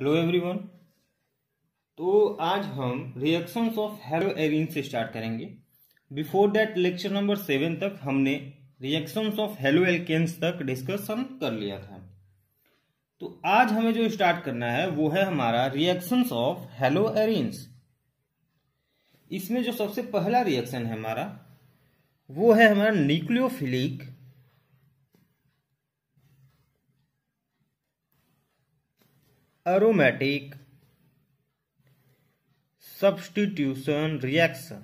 hello everyone तो आज हम रिएक्शंस ऑफ हेलो एरिन से स्टार्ट करेंगे before that lecture number seven तक हमने रिएक्शंस ऑफ हेलो एल्केन्स तक डिस्कशन कर लिया था तो आज हमें जो स्टार्ट करना है वो है हमारा रिएक्शंस ऑफ हेलो एरिन्स इसमें जो सबसे पहला रिएक्शन है हमारा वो है हमारा न्यूक्लियोफिलिक aromatic सब्सटीट्यूशन रिएक्शन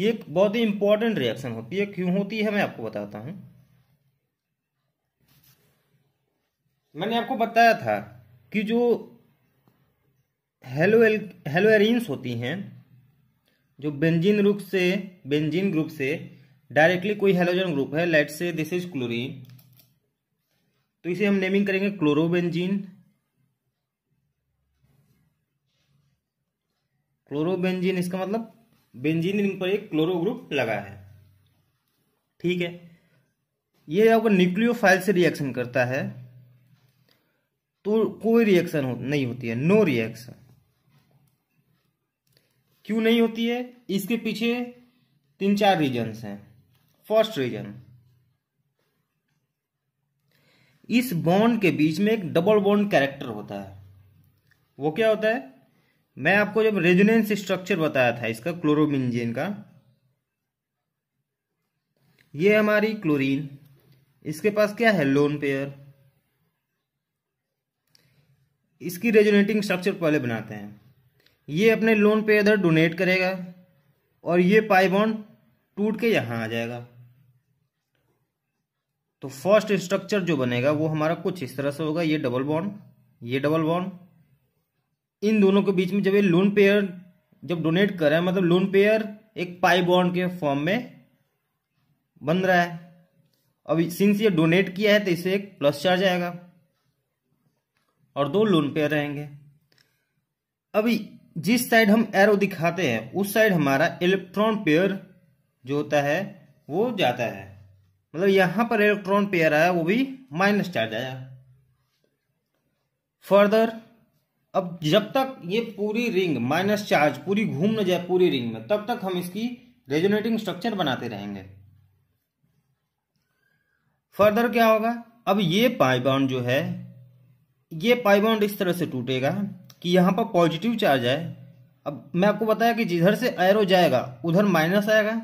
ये एक बहुत ही इंपॉर्टेंट रिएक्शन होती है क्यों होती है मैं आपको बताता हूं मैंने आपको बताया था कि जो हेलो हेलो एरिन्स होती हैं जो बेंजीन रूप से बेंजीन ग्रुप से डायरेक्टली कोई हेलोजन ग्रुप है let say this is chlorine तो इसे हम नेमिंग करेंगे क्लोरोबेंजीन क्लोरोबेंजीन इसका मतलब बेंजीन रिंग पर एक क्लोरो ग्रुप लगा है ठीक है ये आपका न्यूक्लियोफाइल से रिएक्शन करता है तो कोई रिएक्शन हो, नहीं होती है नो रिएक्शन क्यों नहीं होती है इसके पीछे तीन चार रीजन हैं फर्स्ट रीजन इस बॉन्ड के बीच में एक डबल बॉन्ड कैरेक्टर होता है वो क्या होता है मैं आपको जब रेजोनेंस स्ट्रक्चर बताया था इसका क्लोरोमिनजेन का ये हमारी क्लोरीन इसके पास क्या है लोन पेयर इसकी रेजोनेटिंग स्ट्रक्चर पहले बनाते हैं ये अपने लोन पेयर इधर डोनेट करेगा और ये पाइबॉन्ड टूट के यहां आ जाएगा तो फर्स्ट स्ट्रक्चर जो बनेगा वो हमारा कुछ इस तरह से होगा ये डबल बॉन्ड ये डबल बॉन्ड इन दोनों के बीच में जब ये लोन पेयर जब डोनेट कर रहा है मतलब लोन पेयर एक पाई बॉन्ड के फॉर्म में बन रहा है अब सिंस ये डोनेट किया है तो इसे एक प्लस चार्ज आएगा और दो लोन पेयर रहेंगे अभी जिस साइड हम एरो दिखाते हैं उस साइड हमारा इलेक्ट्रॉन पेयर जो होता है वो जाता है मतलब यहां पर इलेक्ट्रॉन पेयर आया वो भी माइनस चार्ज आया फर्दर अब जब तक ये पूरी रिंग माइनस चार्ज पूरी घूम न जाए पूरी रिंग में तब तक हम इसकी रेजोनेटिंग स्ट्रक्चर बनाते रहेंगे फर्दर क्या होगा अब ये पाइबॉन्ड जो है ये पाइबाउंड इस तरह से टूटेगा कि यहां पर पॉजिटिव चार्ज आए अब मैं आपको बताया कि जिधर से एरो जाएगा उधर माइनस आएगा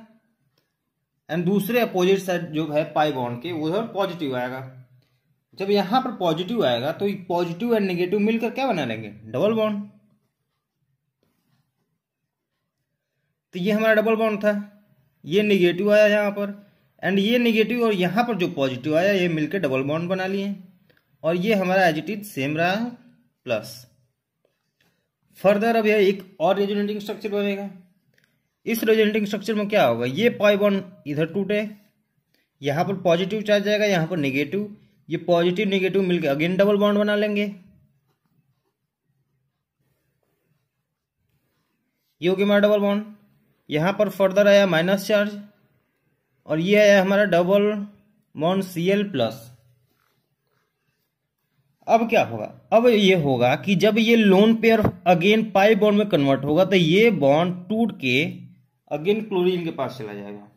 एंड दूसरे अपोजिट साइड जो है पाई बॉन्ड के उधर पॉजिटिव आएगा जब यहां पर पॉजिटिव आएगा तो पॉजिटिव एंड नेगेटिव मिलकर क्या बना लेंगे डबल बॉन्ड तो ये हमारा डबल बॉन्ड था ये निगेटिव आया यहां पर एंड ये निगेटिव और यहां पर जो पॉजिटिव आया ये मिलकर डबल बॉन्ड बना लिए और ये हमारा एजिटिव सेम रहा प्लस फर्दर अब यह एक और रेजोनेटिंग स्ट्रक्चर बनेगा इस रेजेंटिंग स्ट्रक्चर में क्या होगा ये पाई बॉन्ड इधर टूटे यहाँ पर पॉजिटिव चार्ज जाएगा यहाँ पर निगेटिव ये पॉजिटिव निगेटिव मिलकर अगेन डबल बॉन्ड बना लेंगे ये हो गया हमारा डबल बॉन्ड यहाँ पर फर्दर आया माइनस चार्ज और ये आया हमारा double bond C L plus अब क्या होगा अब ये होगा कि जब ये lone pair again pi bond में कन्वर्ट होगा तो ये बॉन्ड टूट के अगेन क्लोरीन के पास चला जाएगा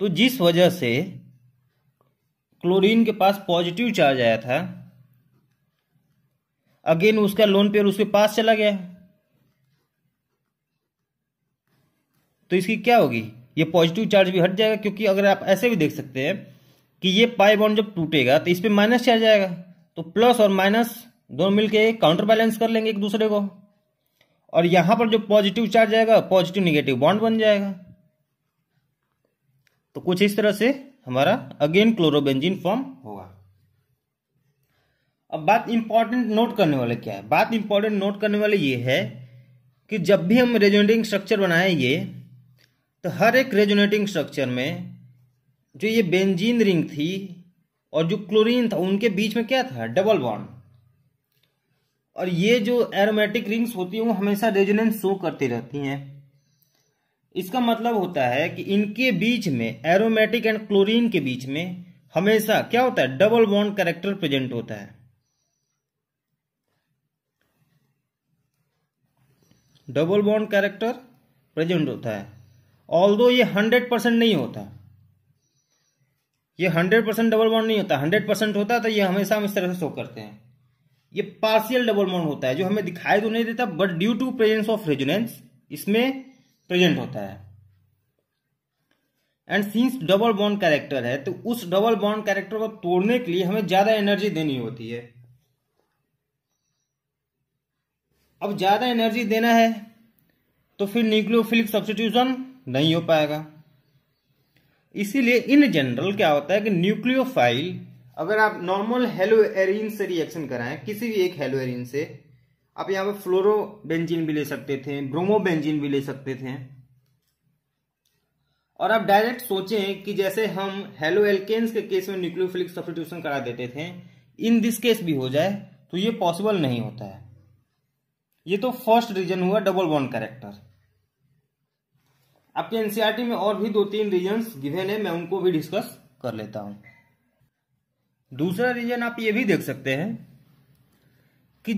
तो जिस वजह से क्लोरीन के पास पॉजिटिव चार्ज आया था अगेन उसका लोन पेयर उसके पास चला गया तो इसकी क्या होगी ये पॉजिटिव चार्ज भी हट जाएगा क्योंकि अगर आप ऐसे भी देख सकते हैं कि ये पाई बॉन्ड जब टूटेगा तो इस पर माइनस चार्ज आएगा तो प्लस और माइनस दोनों मिलके काउंटर बैलेंस कर लेंगे एक दूसरे को और यहां पर जो पॉजिटिव चार्ज आएगा पॉजिटिव निगेटिव बॉन्ड बन जाएगा तो कुछ इस तरह से हमारा अगेन क्लोरोबेंजीन फॉर्म होगा अब बात इंपॉर्टेंट नोट करने वाले क्या है बात इंपॉर्टेंट नोट करने वाले ये है कि जब भी हम रेजोनेटिंग स्ट्रक्चर बनाएंगे तो हर एक रेजोनेटिंग स्ट्रक्चर में जो ये बेंजीन रिंग थी और जो क्लोरीन था उनके बीच में क्या था डबल बॉन्ड और ये जो एरोमेटिक रिंग्स होती हैं वो हमेशा रेजोनेंस शो करती रहती हैं इसका मतलब होता है कि इनके बीच में एरोमेटिक एंड क्लोरीन के बीच में हमेशा क्या होता है डबल बॉन्ड कैरेक्टर प्रेजेंट होता है डबल बॉन्ड कैरेक्टर प्रेजेंट होता है ऑल दो ये हंड्रेड परसेंट नहीं होता ये हंड्रेड परसेंट डबल बॉन्ड नहीं होता हंड्रेड परसेंट होता तो ये हमेशा हम इस तरह से शो करते हैं ये पार्शियल डबल बॉन्ड होता है जो हमें दिखाई तो नहीं देता but due to presence of resonance इसमें प्रेजेंट होता है and since double bond character है तो उस डबल बॉन्ड कैरेक्टर को तोड़ने के लिए हमें ज्यादा एनर्जी देनी होती है अब ज्यादा एनर्जी देना है तो फिर न्यूक्लियोफिलिक सब्सटीट्यूशन नहीं हो पाएगा इसीलिए इन जनरल क्या होता है कि न्यूक्लियोफाइल अगर आप नॉर्मल हेलो एरिन से रिएक्शन कराएं किसी भी एक हेलो एरिन से आप यहाँ पर फ्लोरो बेंजिन भी ले सकते थे ब्रोमो बेंजिन भी ले सकते थे और आप डायरेक्ट सोचें कि जैसे हम हेलो एल्केन्स के केस में न्यूक्लियोफिलिक सब्सटीट्यूशन करा देते थे इन दिस केस भी हो जाए तो ये पॉसिबल नहीं होता है ये तो फर्स्ट रीजन हुआ डबल बॉन्ड कैरेक्टर आपके एनसीआरटी e में और भी दो तीन रीजन गिवेन है मैं उनको भी डिस्कस कर लेता हूं दूसरा रीजन आप ये भी देख सकते हैं कि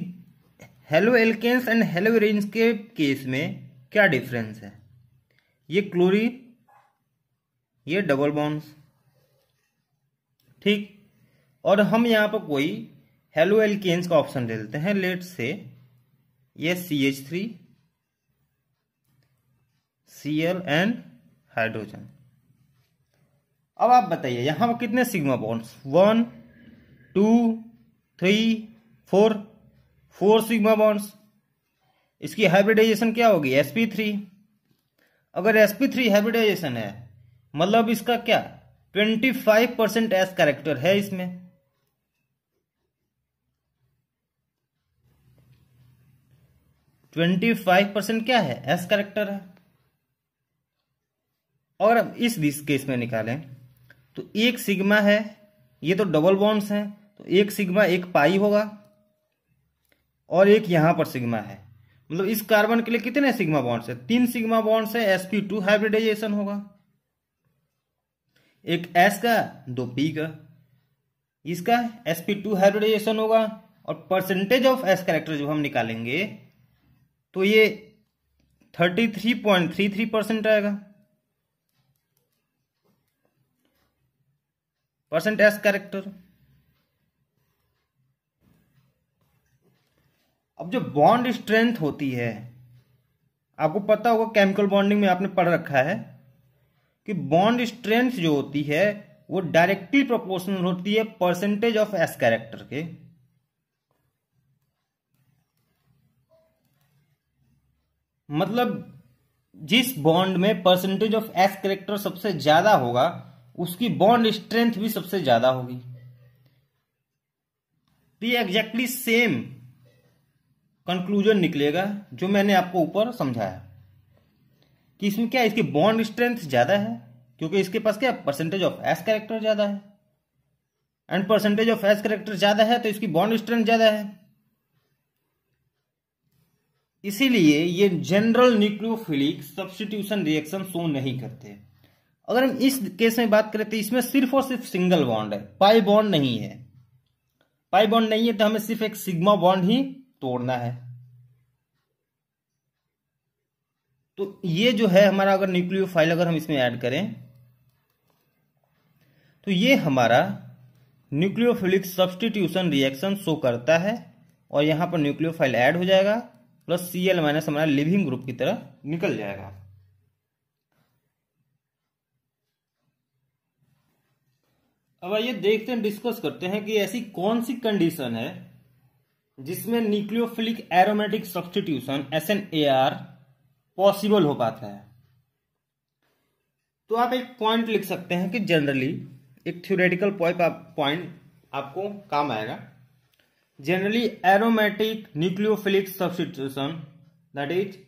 haloalkanes and haloarenes के केस में क्या डिफरेंस है ये क्लोरीन ये डबल बॉन्ड्स ठीक और हम यहां पर कोई हेलो एल्केन्स का ऑप्शन दे देते हैं लेट से ये C H three C L and hydrogen अब आप बताइए यहां पर कितने sigma bonds one two three four four sigma bonds इसकी हाइब्रिडाइजेशन क्या होगी sp3 थ्री अगर एस पी थ्री हाइब्रिडाइजेशन है मतलब इसका क्या twenty five percent s character है इसमें ट्वेंटी फाइव परसेंट क्या है एस करेक्टर है और अब इस केस में निकालें तो एक सिग्मा है ये तो डबल बॉन्ड्स हैं तो एक सिग्मा एक पाई होगा और एक यहां पर सिग्मा है मतलब इस कार्बन के लिए कितने सिग्मा बॉन्ड्स है तीन सिग्मा बॉन्ड्स है एसपी टू हाइब्रिडाइजेशन होगा एक एस का दो पी का इसका sp2 टू हाइब्रिडाइजेशन होगा और परसेंटेज ऑफ एस कैरेक्टर जो हम निकालेंगे तो ये thirty three point three three percent आएगा परसेंट एस कैरेक्टर अब जो बॉन्ड स्ट्रेंथ होती है आपको पता होगा केमिकल बॉन्डिंग में आपने पढ़ रखा है कि बॉन्ड स्ट्रेंथ जो होती है वो डायरेक्टली प्रोपोर्शनल होती है परसेंटेज ऑफ एस कैरेक्टर के मतलब जिस बॉन्ड में परसेंटेज ऑफ एस कैरेक्टर सबसे ज्यादा होगा उसकी बॉन्ड स्ट्रेंथ भी सबसे ज्यादा होगी तो ये एग्जैक्टली सेम कंक्लूजन निकलेगा जो मैंने आपको ऊपर समझाया कि इसमें क्या इसकी बॉन्ड स्ट्रेंथ ज़्यादा है क्योंकि इसके पास क्या परसेंटेज ऑफ एस करेक्टर ज़्यादा है and percentage of s character ज़्यादा है तो इसकी बॉन्ड स्ट्रेंथ ज़्यादा है इसीलिए ये general nucleophilic substitution reaction show नहीं करते अगर हम इस केस में बात करें तो इसमें सिर्फ और सिर्फ सिंगल बॉन्ड है पाई बॉन्ड नहीं है पाई बॉन्ड नहीं है तो हमें सिर्फ एक सिग्मा बॉन्ड ही तोड़ना है तो ये जो है हमारा अगर न्यूक्लियो फाइल अगर हम इसमें ऐड करें तो ये हमारा न्यूक्लियोफिलिक सब्सटीट्यूशन रिएक्शन शो करता है और यहां पर न्यूक्लियो फाइल ऐड हो जाएगा प्लस सी एल माइनस हमारा लिविंग ग्रुप की तरह निकल जाएगा अब आइए देखते हैं डिस्कस करते हैं कि ऐसी कौन सी कंडीशन है जिसमें nucleophilic aromatic substitution S N A R possible हो पाता है तो आप एक पॉइंट लिख सकते हैं कि जनरली एक थ्योरेटिकल पॉइंट आपको काम आएगा generally aromatic nucleophilic substitution that is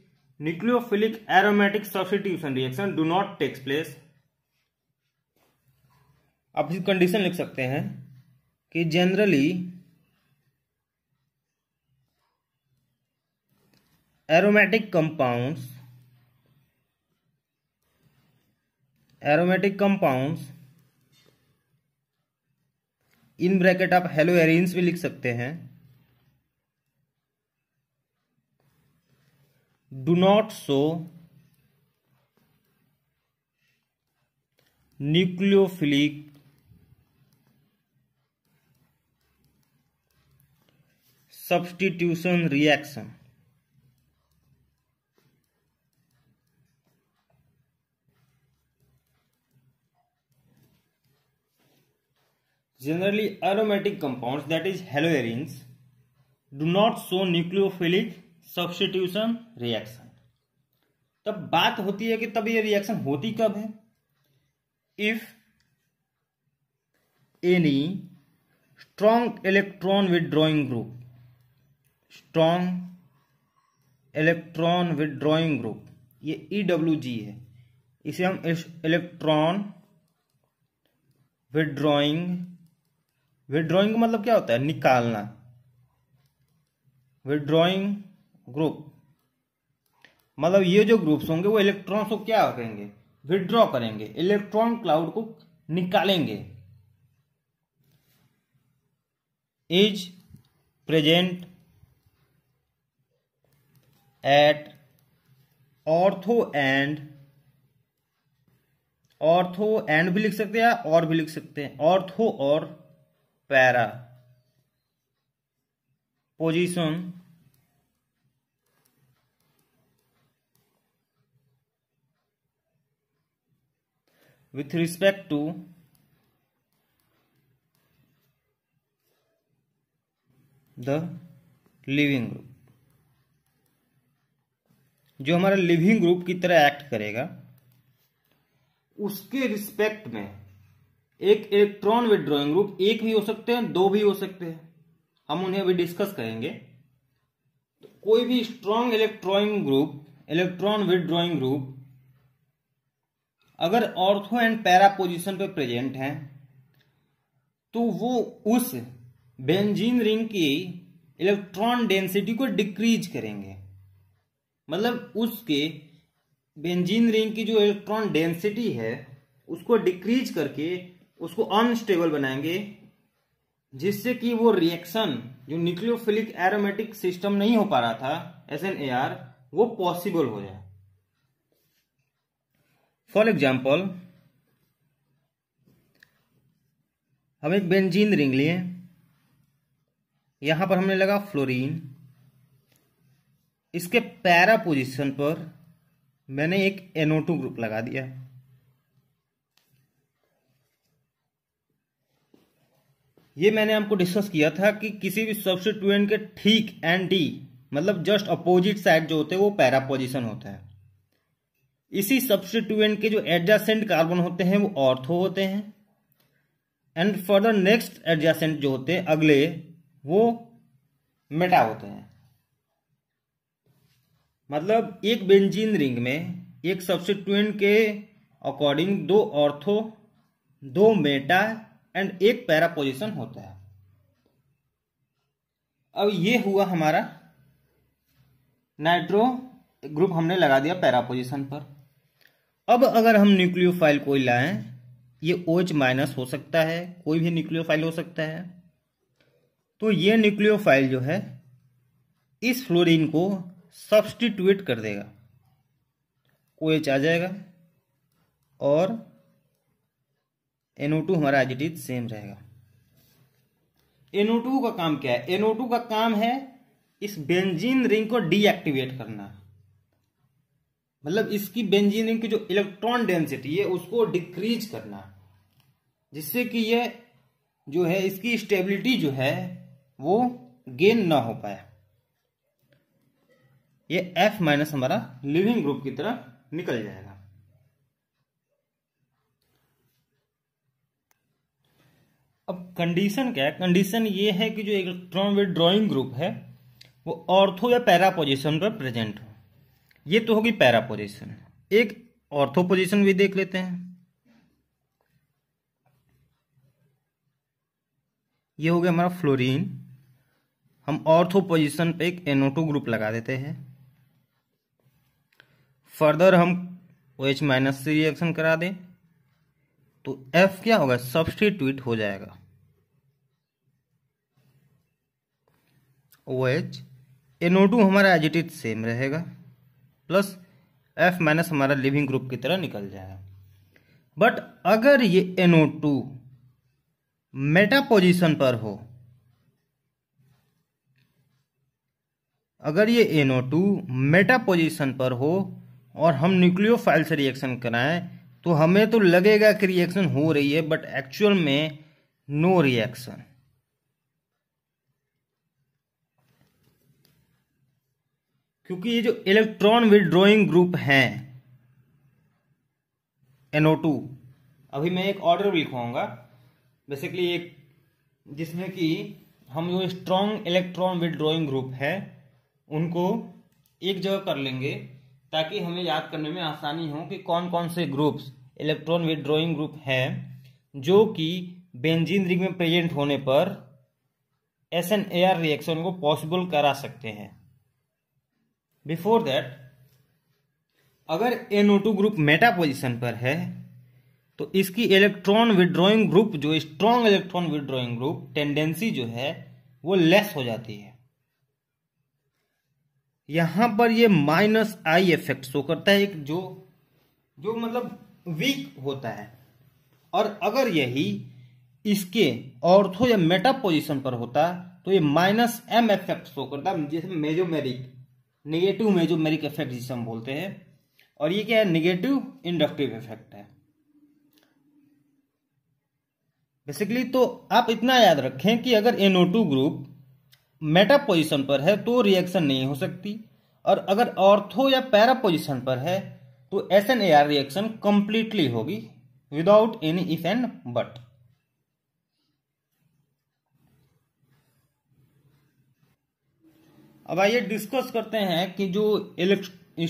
nucleophilic aromatic substitution reaction do not takes place आप कंडीशन लिख सकते हैं कि generally aromatic compounds aromatic compounds in bracket आप हेलो एरिन्स भी लिख सकते हैं do not show nucleophilic substitution reaction generally aromatic compounds that is haloarenes do not show nucleophilic substitution reaction तब बात होती है कि तब ये रिएक्शन होती कब है if any strong electron withdrawing group strong electron withdrawing group ये ई डब्ल्यू जी है इसे हम इस इलेक्ट्रॉन विदड्रॉइंग विड्रॉइंग का मतलब क्या होता है निकालना विड्रॉइंग ग्रुप मतलब ये जो ग्रुप्स होंगे वो इलेक्ट्रॉन्स को क्या करेंगे विड्रॉ करेंगे इलेक्ट्रॉन क्लाउड को निकालेंगे is present at ortho and ortho and भी लिख सकते हैं और भी लिख सकते हैं ऑर्थो और para position with respect to the leaving group जो हमारा लिविंग ग्रुप की तरह एक्ट करेगा उसके रिस्पेक्ट में एक इलेक्ट्रॉन विद ड्रॉइंग ग्रुप एक भी हो सकते हैं दो भी हो सकते हैं हम उन्हें अभी डिस्कस करेंगे तो कोई भी स्ट्रॉन्ग इलेक्ट्रॉइंग ग्रुप इलेक्ट्रॉन विद्रॉइंग ग्रुप अगर ऑर्थो एंड पैरा पोजिशन पर प्रेजेंट है तो वो उस बेंजीन रिंग की इलेक्ट्रॉन डेंसिटी को डिक्रीज करेंगे मतलब उसके बेंजीन रिंग की जो इलेक्ट्रॉन डेंसिटी है उसको डिक्रीज करके उसको अनस्टेबल बनाएंगे जिससे कि वो रिएक्शन जो न्यूक्लियोफिलिक एरोमेटिक सिस्टम नहीं हो पा रहा था एस एन ए आर वो पॉसिबल हो जाए फॉर एग्जाम्पल हम एक बेंजीन रिंग लिए यहां पर हमने लगा फ्लोरीन इसके पैरा पोजिशन पर मैंने एक एनोटू ग्रुप लगा दिया ये मैंने आपको डिस्कस किया था कि किसी भी सब्सिट्यूएंट के ठीक एंटी मतलब जस्ट अपोजिट साइड जो होते हैं वो पैरा पोजिशन होता है इसी सब्सिट्यूएंट के जो एडजासेंट कार्बन होते हैं वो ऑर्थो होते हैं एंड फर्दर नेक्स्ट एडजासेंट जो होते हैं अगले वो मेटा होते हैं मतलब एक बेंजीन रिंग में एक सब्सिट्यूएंट के अकॉर्डिंग दो ऑर्थो दो मेटा एंड एक पैरा पोजिशन होता है अब ये हुआ हमारा नाइट्रो ग्रुप हमने लगा दिया पैरा पोजिशन पर अब अगर हम न्यूक्लियोफाइल कोई लाएं ये ओच OH माइनस हो सकता है कोई भी न्यूक्लियोफाइल हो सकता है तो ये न्यूक्लियोफाइल जो है इस फ्लोरीन को सब्सटीट्यूट कर देगा ओ OH एच आ जाएगा और NO2 हमारा एज इट इज सेम रहेगा NO2 का काम क्या है NO2 का काम है इस बेंजीन रिंग को डीएक्टिवेट करना मतलब इसकी बेंजीन रिंग की जो इलेक्ट्रॉन डेंसिटी है उसको डिक्रीज करना जिससे कि ये जो है इसकी स्टेबिलिटी जो है वो गेन ना हो पाए ये F माइनस हमारा लिविंग ग्रुप की तरह निकल जाएगा अब कंडीशन क्या है कंडीशन ये है कि जो इलेक्ट्रॉन विड्रॉइंग ग्रुप है वो ऑर्थो या पैरा पोजिशन पर प्रेजेंट हो ये तो होगी पैरा पोजिशन एक ऑर्थो पोजिशन भी देख लेते हैं ये हो गया हमारा फ्लोरीन हम ऑर्थो पोजिशन पे एक एनोटो ग्रुप लगा देते हैं फर्दर हम ओ एच माइनस से रिएक्शन करा दें तो एफ क्या होगा सब्सटीट्यूट हो जाएगा ओ एच एनओ टू हमारा एजिटेड सेम रहेगा प्लस एफ माइनस हमारा लिविंग ग्रुप की तरह निकल जाएगा बट अगर ये NO2 टू मेटा पोजिशन पर हो अगर ये NO2 टू मेटा पोजिशन पर हो और हम न्यूक्लियोफाइल से रिएक्शन कराएं तो हमें तो लगेगा कि रिएक्शन हो रही है बट एक्चुअल में नो रिएक्शन क्योंकि ये जो इलेक्ट्रॉन विदड्रॉइंग ग्रुप हैं NO2 अभी मैं एक ऑर्डर भी लिखवाऊंगा बेसिकली एक जिसमें कि हम जो स्ट्रॉन्ग इलेक्ट्रॉन विदड्रॉइंग ग्रुप है उनको एक जगह कर लेंगे ताकि हमें याद करने में आसानी हो कि कौन कौन से ग्रुप्स इलेक्ट्रॉन विड्रॉइंग ग्रुप है जो कि बेंजीन रिंग में प्रेजेंट होने पर S N A R reaction को पॉसिबल करा सकते हैं बिफोर दैट अगर N O two group meta position पर है तो इसकी इलेक्ट्रॉन विड्रॉइंग ग्रुप जो strong electron withdrawing group tendency जो है वो लेस हो जाती है यहां पर ये माइनस आई इफेक्ट शो करता है एक जो जो मतलब वीक होता है और अगर यही इसके ऑर्थो या मेटा पोजिशन पर होता तो ये माइनस एम इफेक्ट शो करता जैसे मेजोमेरिक नेगेटिव मेजोमेरिक इफेक्ट जिसे हम बोलते हैं और ये क्या है नेगेटिव इंडक्टिव इफेक्ट है बेसिकली तो आप इतना याद रखें कि अगर NO2 ग्रुप मेटा पोजिशन पर है तो रिएक्शन नहीं हो सकती और अगर ऑर्थो या पैरा पोजिशन पर है तो S N A R reaction completely होगी without any if and but अब आइए डिस्कस करते हैं कि जो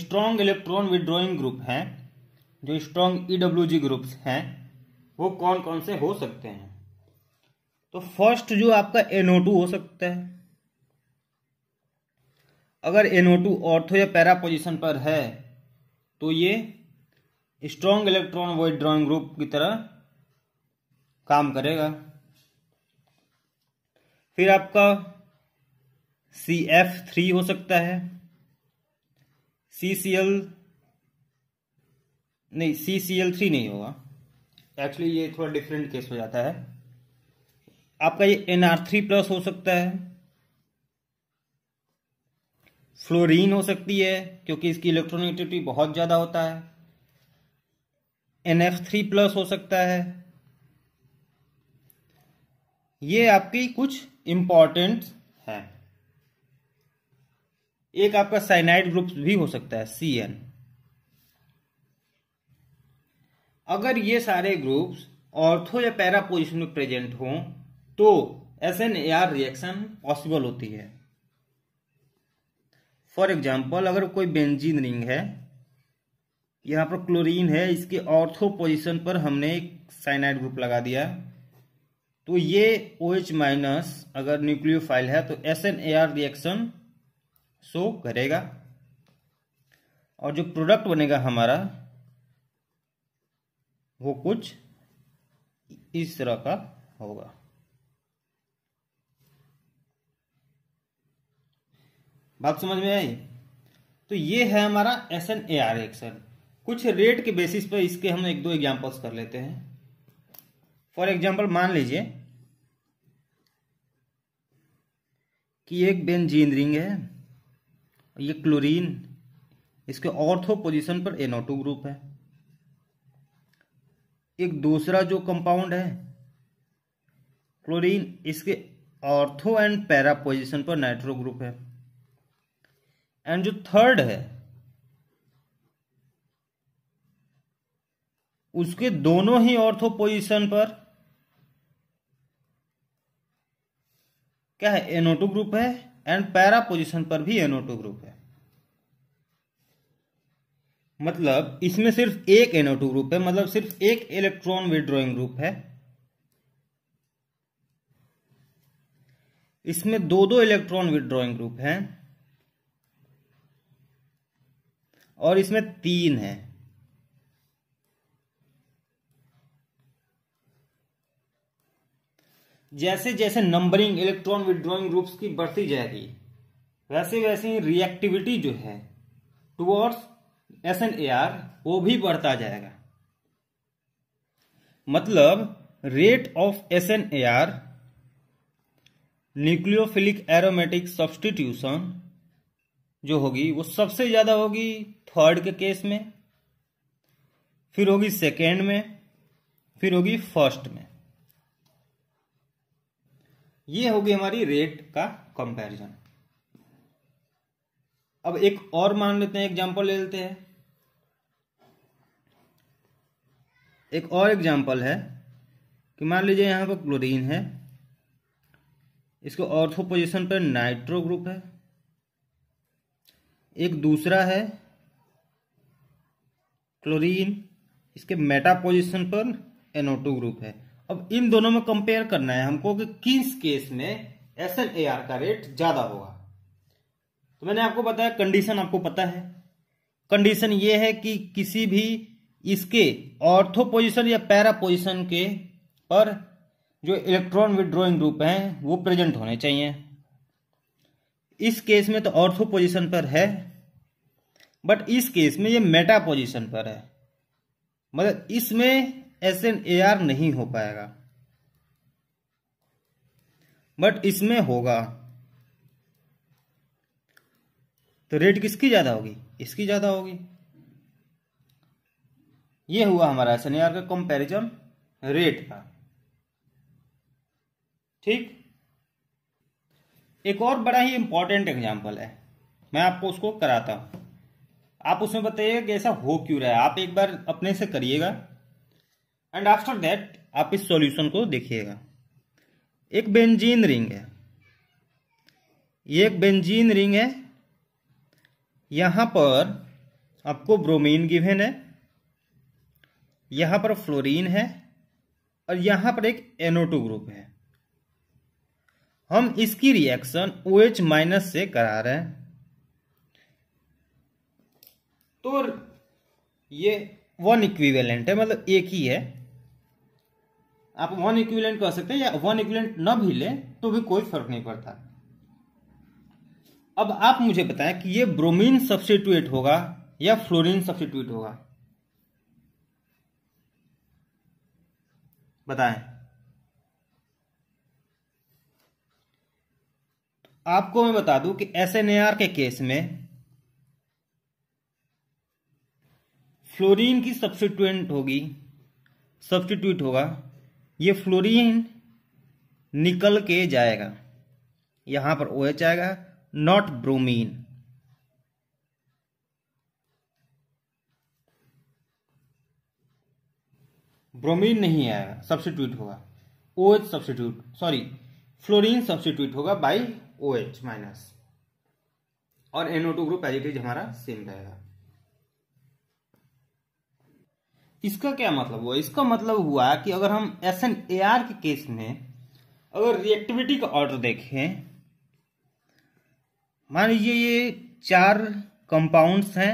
स्ट्रॉन्ग इलेक्ट्रॉन विड्रॉइंग ग्रुप हैं जो स्ट्रॉन्ग जी ग्रुप हैं वो कौन कौन से हो सकते हैं तो फर्स्ट जो आपका टू हो सकता है अगर टू ऑर्थो या पैरा पोजिशन पर है तो ये strong electron withdrawing group की तरह काम करेगा फिर आपका सी एफ थ्री हो सकता है सी सी एल नहीं सी सी एल थ्री नहीं होगा एक्चुअली ये थोड़ा डिफरेंट केस हो जाता है आपका ये एन आर थ्री प्लस हो सकता है फ्लोरीन हो सकती है क्योंकि इसकी इलेक्ट्रोनेगेटिविटी बहुत ज़्यादा होता है एन एफ थ्री प्लस हो सकता है ये आपकी कुछ इंपॉर्टेंट है एक आपका साइनाइड ग्रुप भी हो सकता है सी एन अगर ये सारे ग्रुप्स ऑर्थो या पैरा पोजिशन में प्रेजेंट हों तो S N A R reaction possible होती है फॉर एग्जाम्पल अगर कोई बेंजीन रिंग है यहाँ पर क्लोरीन है इसके ऑर्थो पोजिशन पर हमने एक साइनाइड ग्रुप लगा दिया तो ये ओ OH माइनस अगर न्यूक्लियोफाइल है तो S N A R reaction show करेगा और जो प्रोडक्ट बनेगा हमारा वो कुछ इस तरह का होगा बात समझ में आई तो ये है हमारा S N A R action कुछ रेट के बेसिस पर इसके हम एक दो एग्जाम्पल्स कर लेते हैं फॉर एग्जाम्पल मान लीजिए कि एक बेंजीन रिंग है ये क्लोरीन इसके ऑर्थो पोजीशन पर टू ग्रुप है एक दूसरा जो कंपाउंड है क्लोरीन इसके ऑर्थो एंड पैरा पोजीशन पर नाइट्रो ग्रुप है एंड जो थर्ड है उसके दोनों ही ऑर्थो पोजिशन पर क्या है एनोटो ग्रुप है एंड पैरा पोजिशन पर भी एनोटो ग्रुप है मतलब इसमें सिर्फ एक एनोटो ग्रुप है मतलब सिर्फ एक इलेक्ट्रॉन विड्रॉइंग ग्रुप है इसमें दो दो इलेक्ट्रॉन विड्रॉइंग ग्रुप हैं और इसमें तीन है जैसे जैसे नंबरिंग इलेक्ट्रॉन विड्रॉइंग ग्रुप्स की बढ़ती जाएगी वैसे वैसे रिएक्टिविटी जो है towards S N A R वो भी बढ़ता जाएगा मतलब rate of S N A R nucleophilic aromatic substitution जो होगी वो सबसे ज़्यादा होगी थर्ड के केस में फिर होगी सेकेंड में फिर होगी फर्स्ट में ये होगी हमारी रेट का कंपैरिजन अब एक और मान लेते हैं एग्जांपल ले लेते हैं एक और एग्जांपल है कि मान लीजिए यहां पर क्लोरीन है इसको ऑर्थो पोजीशन पर नाइट्रो ग्रुप है एक दूसरा है क्लोरीन इसके मेटा पोजिशन पर एनओ ग्रुप है अब इन दोनों में कंपेयर करना है हमको कि किस केस में एस एन ए आर का रेट ज्यादा होगा तो मैंने आपको बताया कंडीशन आपको पता है कंडीशन ये है कि किसी भी इसके ऑर्थो पोजिशन या पैरा पोजिशन के पर जो इलेक्ट्रॉन विड्रॉइंग ग्रुप हैं वो प्रेजेंट होने चाहिए इस केस में तो ऑर्थो पोजिशन पर है बट इस केस में ये मेटा पोजिशन पर है मतलब इसमें एस एन ए आर नहीं हो पाएगा बट इसमें होगा तो रेट किसकी ज़्यादा होगी इसकी ज़्यादा होगी ये हुआ हमारा एस एन ए आर का कंपेरिजन रेट का ठीक एक और बड़ा ही इंपॉर्टेंट एग्जाम्पल है मैं आपको उसको कराता हूं आप उसमें बताइए कि ऐसा हो क्यों रहा है आप एक बार अपने से करिएगा एंड आफ्टर दैट आप इस सॉल्यूशन को देखिएगा एक बेंजीन रिंग है ये एक बेंजीन रिंग है यहां पर आपको ब्रोमीन गिवन है यहां पर फ्लोरीन है और यहां पर एक एनोटो ग्रुप है हम इसकी रिएक्शन ओ एच माइनस से करा रहे हैं तो ये वन इक्विवेलेंट है मतलब एक ही है आप वन इक्विवेलेंट कह सकते हैं या वन इक्विवेलेंट न भी ले तो भी कोई फर्क नहीं पड़ता अब आप मुझे बताएं कि ये ब्रोमीन सब्सिट्यूट होगा या फ्लोरीन सब्सिट्यूट होगा बताएं आपको मैं बता दूं कि एस एन के केस में फ्लोरीन की सब्सिट्यूएंट होगी सब्सिट्यूट होगा ये फ्लोरीन निकल के जाएगा यहां पर ओएच OH आएगा नॉट ब्रोमीन ब्रोमीन नहीं आएगा सब्सिट्यूट होगा O H OH substitute sorry fluorine substitute होगा बाई ओ एच माइनस और एनओ टू ग्रुप एजिटेज हमारा सेम रहेगा इसका क्या मतलब हुआ इसका मतलब हुआ कि अगर हम एस एन ए आर के केस में अगर रिएक्टिविटी का ऑर्डर देखें मान लीजिए ये चार कंपाउंड्स हैं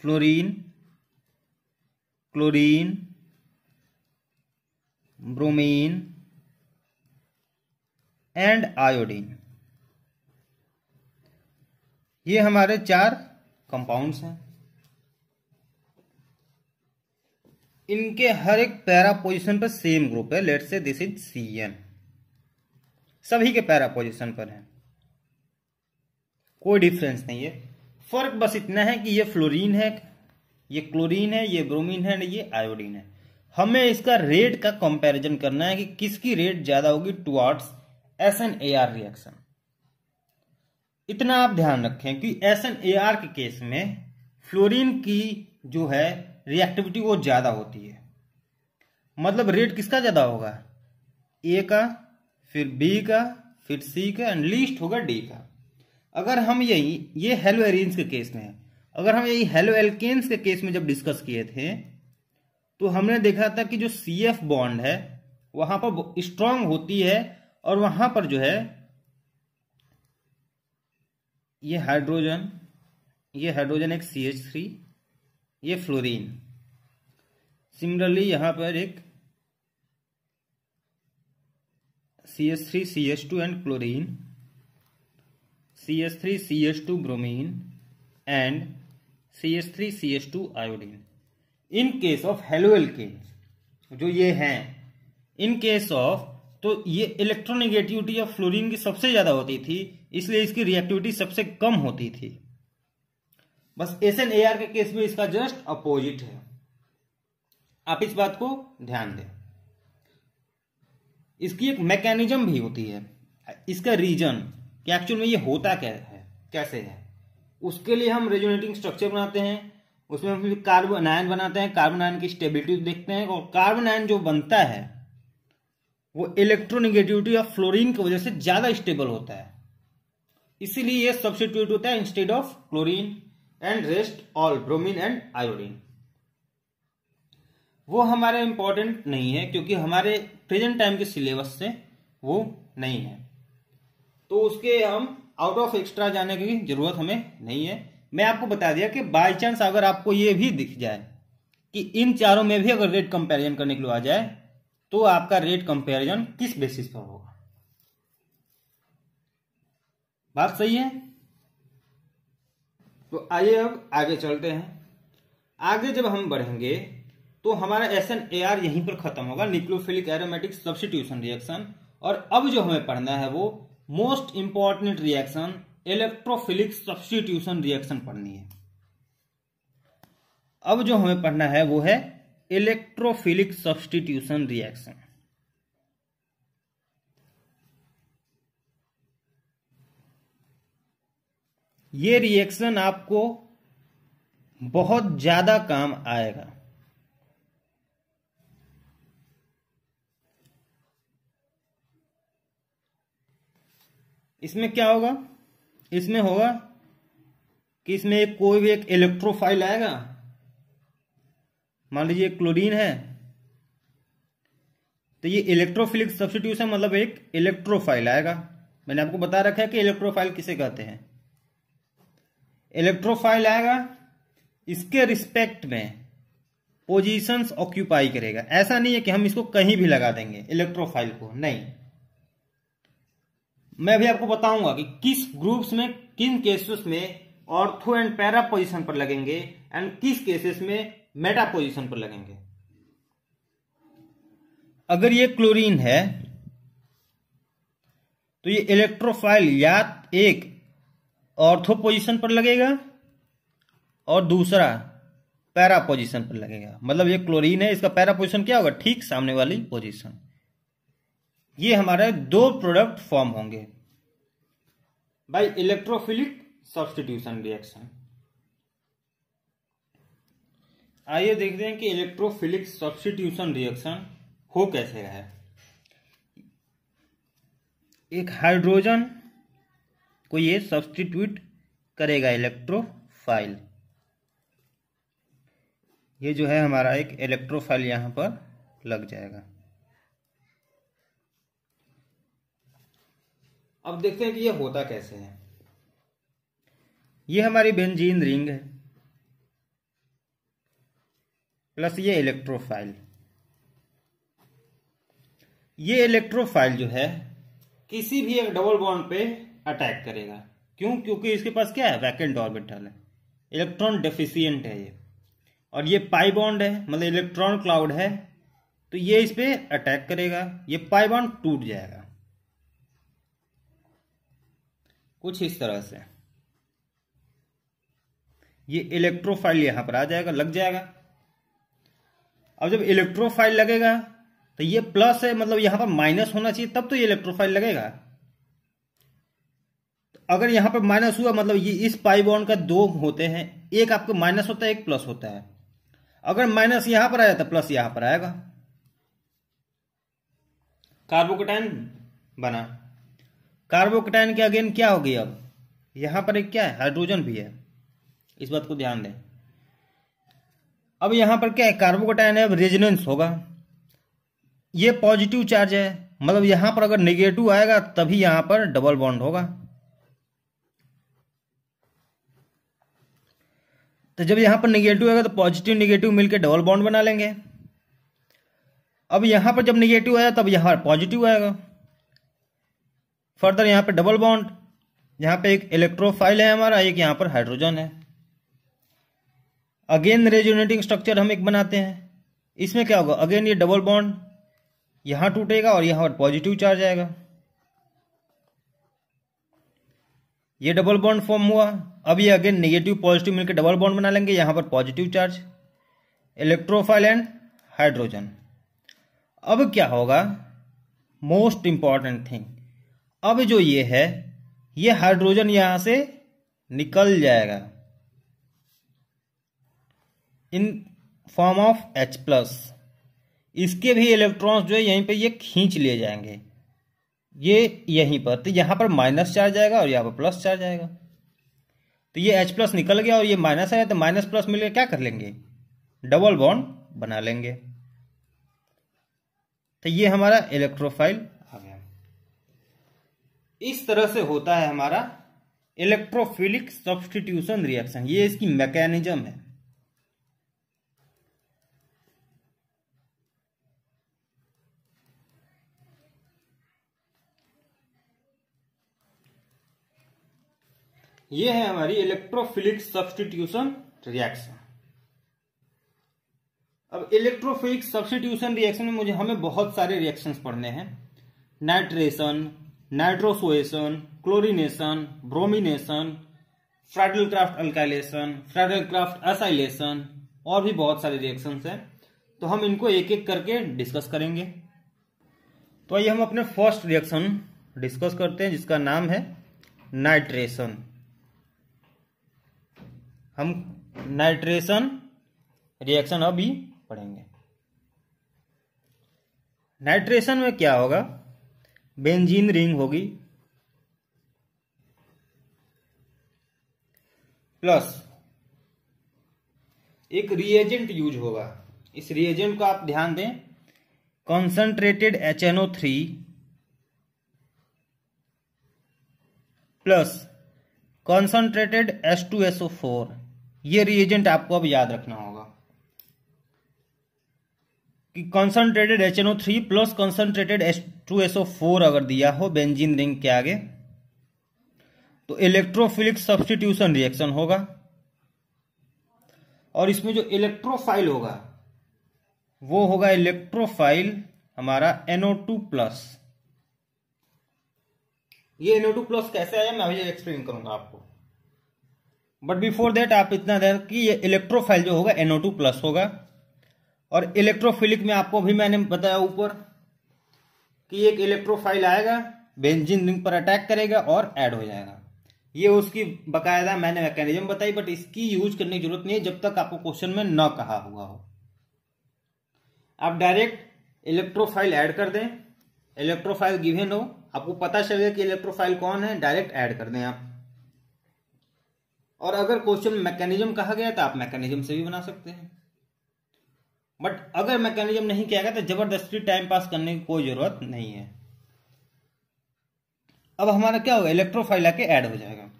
fluorine chlorine bromine and iodine ये हमारे चार कंपाउंड्स हैं इनके हर एक पैरा पोजिशन पर सेम ग्रुप है let say this is C N सभी के पैरा पोजिशन पर है कोई डिफरेंस नहीं है फर्क बस इतना है कि ये फ्लोरीन है ये क्लोरीन है ये ब्रोमीन है ये आयोडीन है हमें इसका रेट का कंपैरिजन करना है कि किसकी रेट ज्यादा होगी towards S N A R reaction इतना आप ध्यान रखें कि एस एन ए आर के केस में फ्लोरीन की जो है रिएक्टिविटी वो ज़्यादा होती है मतलब रेट किसका ज़्यादा होगा ए का फिर बी का फिर सी का एंड लीस्ट होगा डी का अगर हम यही ये हेलो एरिन्स के केस में अगर हम यही हेलो एल्केन्स के केस में जब डिस्कस किए थे तो हमने देखा था कि जो सी एफ बॉन्ड है वहां पर स्ट्रांग होती है और वहां पर जो है ये हाइड्रोजन ये हाइड्रोजन एक सी एच थ्री ये फ्लोरीन सिमिलरली यहां पर एक C H three C H two and chlorine C H three C H two bromine and C H three C H two iodine in case of haloalkanes जो ये हैं इन case of तो ये electronegativity of fluorine की सबसे ज्यादा होती थी इसलिए इसकी रिएक्टिविटी सबसे कम होती थी बस एस एन ए आर के केस में इसका जस्ट अपोजिट है आप इस बात को ध्यान दें इसकी एक मैकेनिज्म भी होती है इसका रीजन कि एक्चुअल में ये होता क्या है कैसे है उसके लिए हम रेजोनेटिंग स्ट्रक्चर बनाते हैं उसमें हम कार्बन आयन बनाते हैं कार्बन आयन की स्टेबिलिटी देखते हैं और कार्बन आयन जो बनता है वो इलेक्ट्रोनिगेटिविटी ऑफ फ्लोरीन की वजह से ज़्यादा स्टेबल होता है इसीलिए ये सब्सिट्यूट होता है instead of chlorine and rest all bromine and iodine वो हमारे इम्पोर्टेंट नहीं है क्योंकि हमारे प्रेजेंट टाइम के सिलेबस से वो नहीं है तो उसके हम आउट ऑफ एक्स्ट्रा जाने की जरूरत हमें नहीं है मैं आपको बता दिया कि बाय चांस अगर आपको ये भी दिख जाए कि इन चारों में भी अगर रेट कंपैरिजन करने के लिए आ जाए तो आपका रेट कंपैरिजन किस बेसिस पर होगा बात सही है तो आइए अब आगे चलते हैं आगे जब हम बढ़ेंगे तो हमारा एस एन ए आर यहीं पर खत्म होगा न्यूक्लोफिलिक एरोमेटिक सब्सिट्यूशन रिएक्शन और अब जो हमें पढ़ना है वो most important reaction electrophilic substitution reaction पढ़नी है अब जो हमें पढ़ना है वो है इलेक्ट्रोफिलिक सब्सटीट्यूशन रिएक्शन ये रिएक्शन आपको बहुत ज्यादा काम आएगा इसमें क्या होगा इसमें होगा कि इसमें कोई भी एक इलेक्ट्रोफाइल आएगा मान लीजिए क्लोरीन है तो ये इलेक्ट्रोफिलिक सब्सटीट्यूशन मतलब एक इलेक्ट्रोफाइल आएगा मैंने आपको बता रखा है कि इलेक्ट्रोफाइल किसे कहते हैं इलेक्ट्रोफाइल आएगा इसके रिस्पेक्ट में पोजीशंस ऑक्यूपाई करेगा ऐसा नहीं है कि हम इसको कहीं भी लगा देंगे इलेक्ट्रोफाइल को नहीं मैं भी आपको बताऊंगा कि किस ग्रुप्स में किन केसेस में ऑर्थो एंड पैरा पोजीशन पर लगेंगे एंड किस केसेस में मेटा पोजिशन पर लगेंगे अगर ये क्लोरीन है तो ये इलेक्ट्रोफाइल या एक ऑर्थो पोजिशन पर लगेगा और दूसरा पैरा पोजिशन पर लगेगा मतलब ये क्लोरीन है इसका पैरा पोजिशन क्या होगा ठीक सामने वाली पोजिशन ये हमारे दो प्रोडक्ट फॉर्म होंगे बाई इलेक्ट्रोफिलिक सब्सटीट्यूशन रिएक्शन आइए देखते हैं कि इलेक्ट्रोफिलिक सब्सटीट्यूशन रिएक्शन हो कैसे है एक हाइड्रोजन को ये सब्सटीट्यूट करेगा इलेक्ट्रोफाइल ये जो है हमारा एक इलेक्ट्रोफाइल यहां पर लग जाएगा अब देखते हैं कि ये होता कैसे है ये हमारी बेंजीन रिंग है प्लस ये इलेक्ट्रोफाइल ये इलेक्ट्रोफाइल जो है किसी भी एक डबल बॉन्ड पे अटैक करेगा क्यों क्योंकि इसके पास क्या है वैकेंट ऑर्बिटल है इलेक्ट्रॉन डेफिशियंट है ये और ये पाई बॉन्ड है मतलब इलेक्ट्रॉन क्लाउड है तो ये इस पर अटैक करेगा ये पाई बॉन्ड टूट जाएगा कुछ इस तरह से ये इलेक्ट्रोफाइल यहां पर आ जाएगा लग जाएगा अब जब इलेक्ट्रोफाइल लगेगा तो ये प्लस है मतलब यहां पर माइनस होना चाहिए तब तो ये इलेक्ट्रोफाइल लगेगा तो अगर यहां पर माइनस हुआ मतलब ये इस पाई बॉन्ड का दो होते हैं एक आपको माइनस होता है एक प्लस होता है अगर माइनस यहां पर आया तो प्लस यहां पर आएगा कार्बोकोटाइन बना कार्बोकोटाइन के अगेन क्या होगी अब यहां पर एक क्या है हाइड्रोजन भी है इस बात को ध्यान दें अब यहाँ पर क्या है कार्बोकोटाइन है अब होगा ये पॉजिटिव चार्ज है मतलब यहां पर अगर निगेटिव आएगा तभी यहां पर डबल बॉन्ड होगा तो जब यहां पर निगेटिव आएगा तो पॉजिटिव निगेटिव मिलकर डबल बॉन्ड बना लेंगे अब यहां पर जब निगेटिव आया तब यहां पर पॉजिटिव आएगा फर्दर यहां पर डबल बॉन्ड यहां पे एक इलेक्ट्रोफाइल है हमारा एक यहां पर हाइड्रोजन है अगेन रेजोनेटिंग स्ट्रक्चर हम एक बनाते हैं इसमें क्या होगा अगेन ये डबल बॉन्ड यहां टूटेगा और यहां पर पॉजिटिव चार्ज आएगा ये डबल बॉन्ड फॉर्म हुआ अब ये अगेन नेगेटिव पॉजिटिव मिलकर डबल बॉन्ड बना लेंगे यहां पर positive charge electrophile and hydrogen अब क्या होगा मोस्ट इम्पॉर्टेंट थिंग अब जो ये है ये हाइड्रोजन यहां से निकल जाएगा in form of H plus इसके भी इलेक्ट्रॉन्स जो है यहीं पे ये खींच लिए जाएंगे ये यहीं पर तो यहाँ पर माइनस चार्ज आएगा और यहाँ पर प्लस चार्ज आएगा तो ये एच प्लस निकल गया और ये माइनस आया तो माइनस प्लस मिलकर क्या कर लेंगे डबल बॉन्ड बना लेंगे तो ये हमारा इलेक्ट्रोफाइल आ गया इस तरह से होता है हमारा इलेक्ट्रोफिलिक सब्सटीट्यूशन रिएक्शन ये इसकी मैकेनिज्म है ये है हमारी इलेक्ट्रोफिलिक सब्सटीट्यूशन रिएक्शन अब इलेक्ट्रोफिलिक सब्सटीट्यूशन रिएक्शन में मुझे हमें बहुत सारे रिएक्शन पढ़ने हैं nitration nitrosation chlorination bromination Friedel Crafts alkylation Friedel craft acylation और भी बहुत सारे रिएक्शन हैं तो हम इनको एक एक करके डिस्कस करेंगे तो आइए हम अपने फर्स्ट रिएक्शन डिस्कस करते हैं जिसका नाम है नाइट्रेशन हम नाइट्रेशन रिएक्शन अभी पढ़ेंगे नाइट्रेशन में क्या होगा बेंजीन रिंग होगी प्लस एक रिएजेंट यूज होगा इस रिएजेंट को आप ध्यान दें concentrated H N O three plus concentrated S two S O four ये रिएजेंट आपको अब याद रखना होगा कि concentrated H N O three plus concentrated H two S O four अगर दिया हो बेंजीन रिंग के आगे तो इलेक्ट्रोफिलिक सब्सटीट्यूशन रिएक्शन होगा और इसमें जो इलेक्ट्रोफाइल होगा वो होगा इलेक्ट्रोफाइल हमारा NO2 प्लस ये NO2 प्लस कैसे आया मैं अभी एक्सप्लेन करूंगा आपको बट बिफोर दैट आप इतना ध्यान कि ये इलेक्ट्रोफाइल जो होगा एनओ टू प्लस होगा और इलेक्ट्रोफिलिक में आपको भी मैंने बताया ऊपर कि एक इलेक्ट्रोफाइल आएगा बेंजिन रिंग पर अटैक करेगा और ऐड हो जाएगा ये उसकी बकायदा मैंने मैकेनिज्म बताई बट इसकी यूज करने की जरूरत नहीं है जब तक आपको क्वेश्चन में न कहा हुआ हो आप डायरेक्ट इलेक्ट्रोफाइल ऐड कर दें इलेक्ट्रोफाइल गिवेन हो आपको पता चलेगा कि इलेक्ट्रोफाइल कौन है डायरेक्ट ऐड कर दें आप और अगर क्वेश्चन मैकेनिज्म कहा गया तो आप मैकेनिज्म से भी बना सकते हैं बट अगर मैकेनिज्म नहीं किया गया तो जबरदस्ती टाइम पास करने की कोई जरूरत नहीं है अब हमारा क्या होगा इलेक्ट्रोफाइल आके ऐड हो जाएगा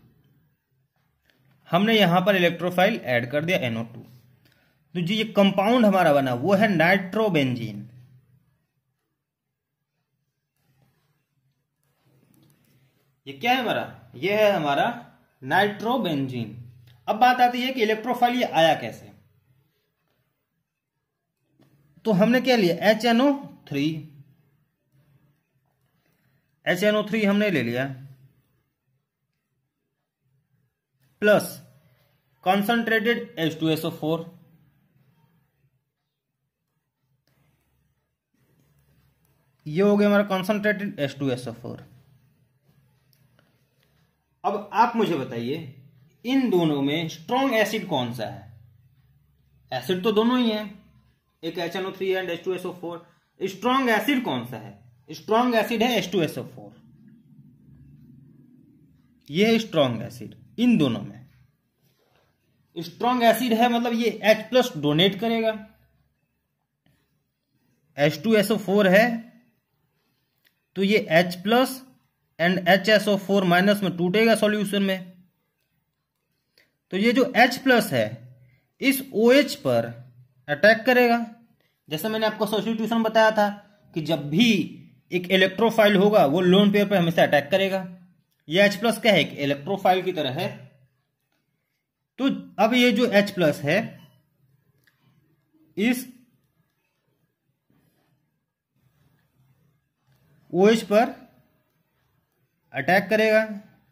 हमने यहां पर इलेक्ट्रोफाइल ऐड कर दिया एनओ टू तो जी ये कंपाउंड हमारा बना वो है नाइट्रोबेंजीन ये क्या है हमारा ये है हमारा नाइट्रोबेंजीन अब बात आती है कि इलेक्ट्रोफाइल ये आया कैसे तो हमने क्या लिया H N O three H N O three हमने ले लिया plus concentrated H two S O four ये हो गया हमारा concentrated H two S O four अब आप मुझे बताइए इन दोनों में स्ट्रॉन्ग एसिड कौन सा है एसिड तो दोनों ही है एक H N O three and H two S O four strong acid कौन सा है स्ट्रॉन्ग एसिड है H two S O four यह स्ट्रॉन्ग एसिड इन दोनों में स्ट्रॉन्ग एसिड है मतलब ये एच प्लस डोनेट करेगा एच टू फोर है तो ये H plus and H S O four minus में टूटेगा सॉल्यूशन में तो ये जो एच प्लस है इस ओ OH पर अटैक करेगा जैसे मैंने आपको सोशन बताया था कि जब भी एक इलेक्ट्रोफाइल होगा वो लोन पेयर पर हमेशा अटैक करेगा ये एच प्लस क्या है एक इलेक्ट्रोफाइल की तरह है तो अब ये जो एच प्लस है इस ओ OH पर अटैक करेगा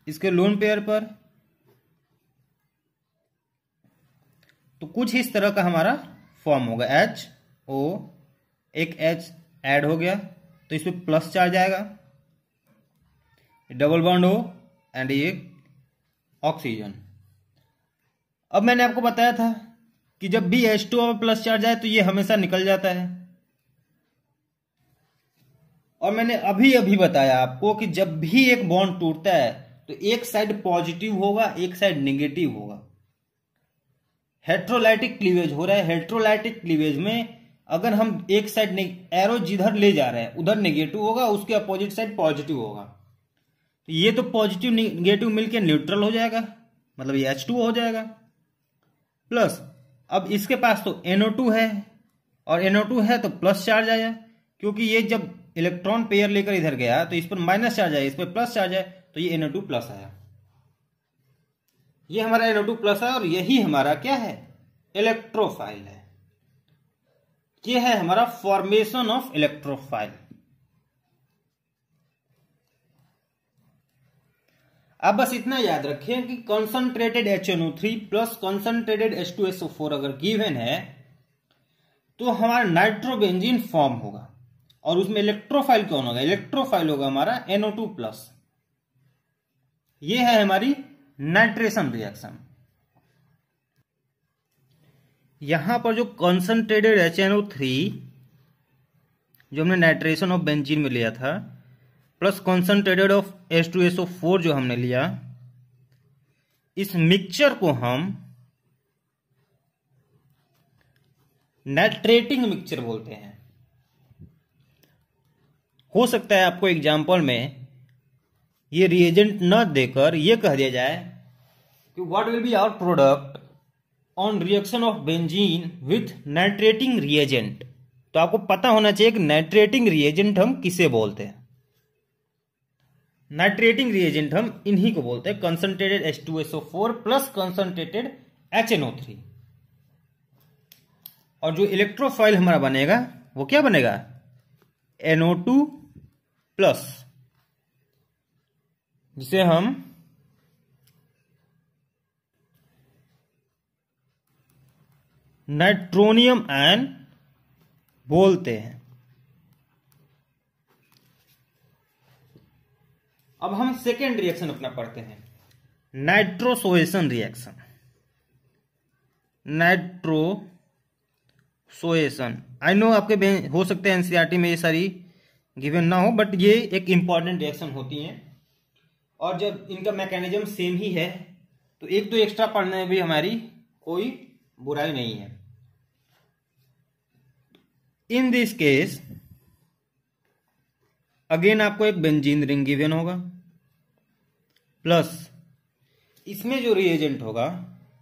इसके लोन पेयर पर तो कुछ इस तरह का हमारा फॉर्म होगा एच ओ एक एच ऐड हो गया तो इस पर प्लस चार्ज आएगा डबल बॉन्ड हो एंड ये ऑक्सीजन अब मैंने आपको बताया था कि जब भी एच टू और प्लस चार्ज आए तो ये हमेशा निकल जाता है और मैंने अभी अभी बताया आपको कि जब भी एक बॉन्ड टूटता है तो एक साइड पॉजिटिव होगा एक साइड निगेटिव होगा हेट्रोलाइटिक क्लीवेज हो रहा है हेट्रोलाइटिक क्लीवेज में अगर हम एक साइड एरो जिधर ले जा रहे हैं उधर निगेटिव होगा उसके अपोजिट साइड पॉजिटिव होगा तो ये तो पॉजिटिव निगेटिव मिलकर न्यूट्रल हो जाएगा मतलब ये एच टू हो जाएगा प्लस अब इसके पास तो एनओ टू है और एनओ टू है तो प्लस चार्ज आया क्योंकि ये जब इलेक्ट्रॉन पेयर लेकर इधर गया तो इस पर माइनस चार्ज आया इस पर प्लस चार्ज है तो ये एनओ टू प्लस आया ये हमारा एनओ टू प्लस है और यही हमारा क्या है इलेक्ट्रोफाइल है ये है हमारा फॉर्मेशन ऑफ इलेक्ट्रोफाइल अब बस इतना याद रखें कि concentrated H N O three plus concentrated H two S O four अगर गिवेन है तो हमारा नाइट्रोबेंजीन फॉर्म होगा और उसमें इलेक्ट्रोफाइल कौन होगा इलेक्ट्रोफाइल होगा हमारा एनओ टू प्लस ये है हमारी नाइट्रेशन रिएक्शन यहां पर जो कॉन्सेंट्रेटेड एच एनओ थ्री जो हमने नाइट्रेशन ऑफ बेंजीन में लिया था plus concentrated of S two S O four जो हमने लिया इस मिक्सचर को हम नाइट्रेटिंग मिक्सचर बोलते हैं हो सकता है आपको एग्जाम्पल में ये रिएजेंट न देकर ये कह दिया जाए कि what will be our product on reaction of benzene with nitrating reagent तो आपको पता होना चाहिए कि नाइट्रेटिंग रिएजेंट हम किसे बोलते हैं नाइट्रेटिंग रिएजेंट हम इन्हीं को बोलते हैं concentrated H two S O four plus concentrated H N O three और जो इलेक्ट्रोफाइल हमारा बनेगा वो क्या बनेगा एनओ टू प्लस जिसे हम नाइट्रोनियम आयन बोलते हैं अब हम सेकेंड रिएक्शन अपना पढ़ते हैं नाइट्रोसोएशन रिएक्शन सोएशन आई नो आपके हो सकते हैं एनसीआरटी में ये सारी गिवन ना हो बट ये एक इम्पॉर्टेंट रिएक्शन होती हैं और जब इनका मैकेनिज्म सेम ही है तो एक दो तो एक्स्ट्रा पढ़ने में भी हमारी कोई बुराई नहीं है इन दिस केस अगेन आपको एक बेंजीन रिंग गिवन होगा प्लस इसमें जो रिएजेंट होगा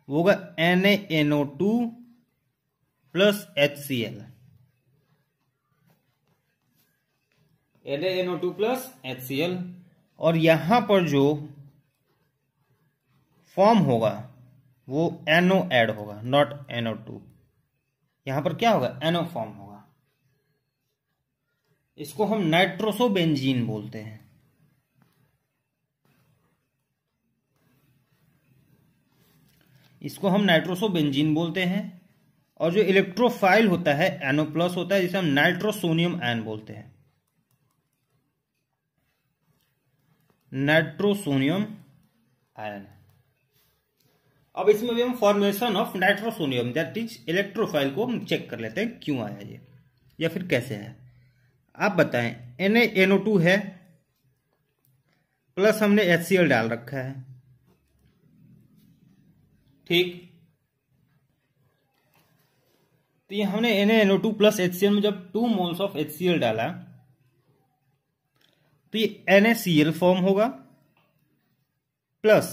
वो होगा N NO two plus H C L एड N O two plus H C L और यहां पर जो फॉर्म होगा वो एनओ एड होगा नॉट एनओ टू यहां पर क्या होगा एनओ फॉर्म होगा इसको हम नाइट्रोसोबेंजीन बोलते हैं इसको हम नाइट्रोसोबेंजीन बोलते हैं और जो इलेक्ट्रोफाइल होता है एनो प्लस होता है जिसे हम नाइट्रोसोनियम एन बोलते हैं नाइट्रोसोनियम आयन अब इसमें भी हम formation of nitrosonium that is electrophile को हम चेक कर लेते हैं क्यों आया ये या फिर कैसे है आप बताएं एन एनओ टू है प्लस हमने एच सी एल डाल रखा है ठीक तो ये हमने N NO two plus H C L में जब two moles of H C L डाला तो ये एन फॉर्म होगा प्लस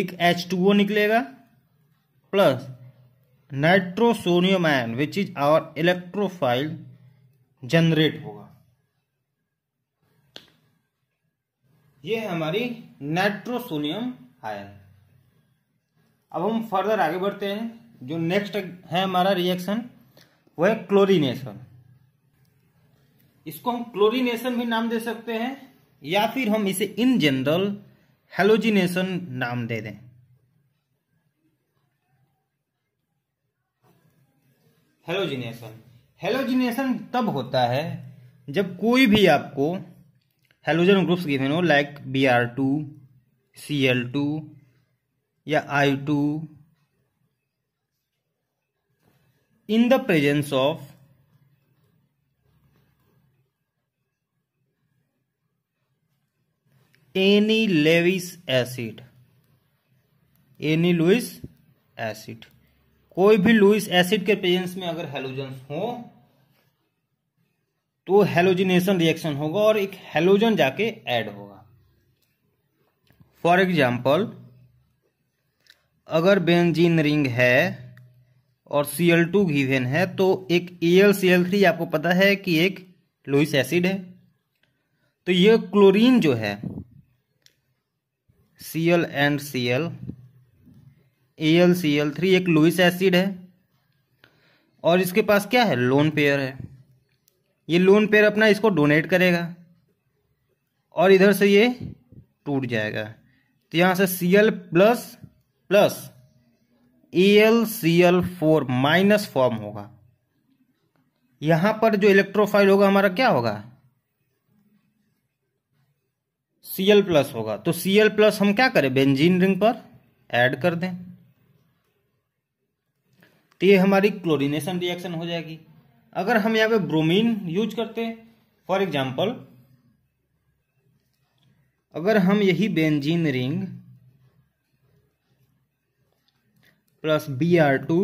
एक एच टू ओ निकलेगा plus nitrosonium ion which is our electrophile generate होगा ये है हमारी नाइट्रोसोनियम आयन अब हम फर्दर आगे बढ़ते हैं जो नेक्स्ट है हमारा रिएक्शन वह है क्लोरीनेशन इसको हम क्लोरीनेशन भी नाम दे सकते हैं या फिर हम इसे इन जनरल हेलोजिनेशन नाम दे दें हेलोजिनेशन हेलोजिनेशन तब होता है जब कोई भी आपको हेलोजन ग्रुप्स गिवन हो like B R two C L two या I two in the presence of any Lewis acid any Lewis acid कोई भी लुइस एसिड के प्रेजेंस में अगर हेलोजन हो तो हेलोजिनेशन रिएक्शन होगा और एक हेलोजन जाके ऐड होगा फॉर एग्जाम्पल अगर बेंजीन रिंग है और सी एल टू घीवेन है तो एक A L C L three आपको पता है कि एक लुइस एसिड है तो ये क्लोरीन जो है C L and C L A L C L three एक लुइस एसिड है और इसके पास क्या है लोन पेयर है ये लोन पेयर अपना इसको डोनेट करेगा और इधर से ये टूट जाएगा तो यहाँ से C L plus plus A L C L four minus form होगा यहाँ पर जो इलेक्ट्रोफाइल होगा हमारा क्या होगा Cl एल प्लस होगा तो Cl प्लस हम क्या करें बेंजीन रिंग पर ऐड कर दें तो ये हमारी क्लोरिनेशन रिएक्शन हो जाएगी अगर हम यहां पे ब्रोमीन यूज करते फॉर एग्जाम्पल अगर हम यही benzene ring plus B R two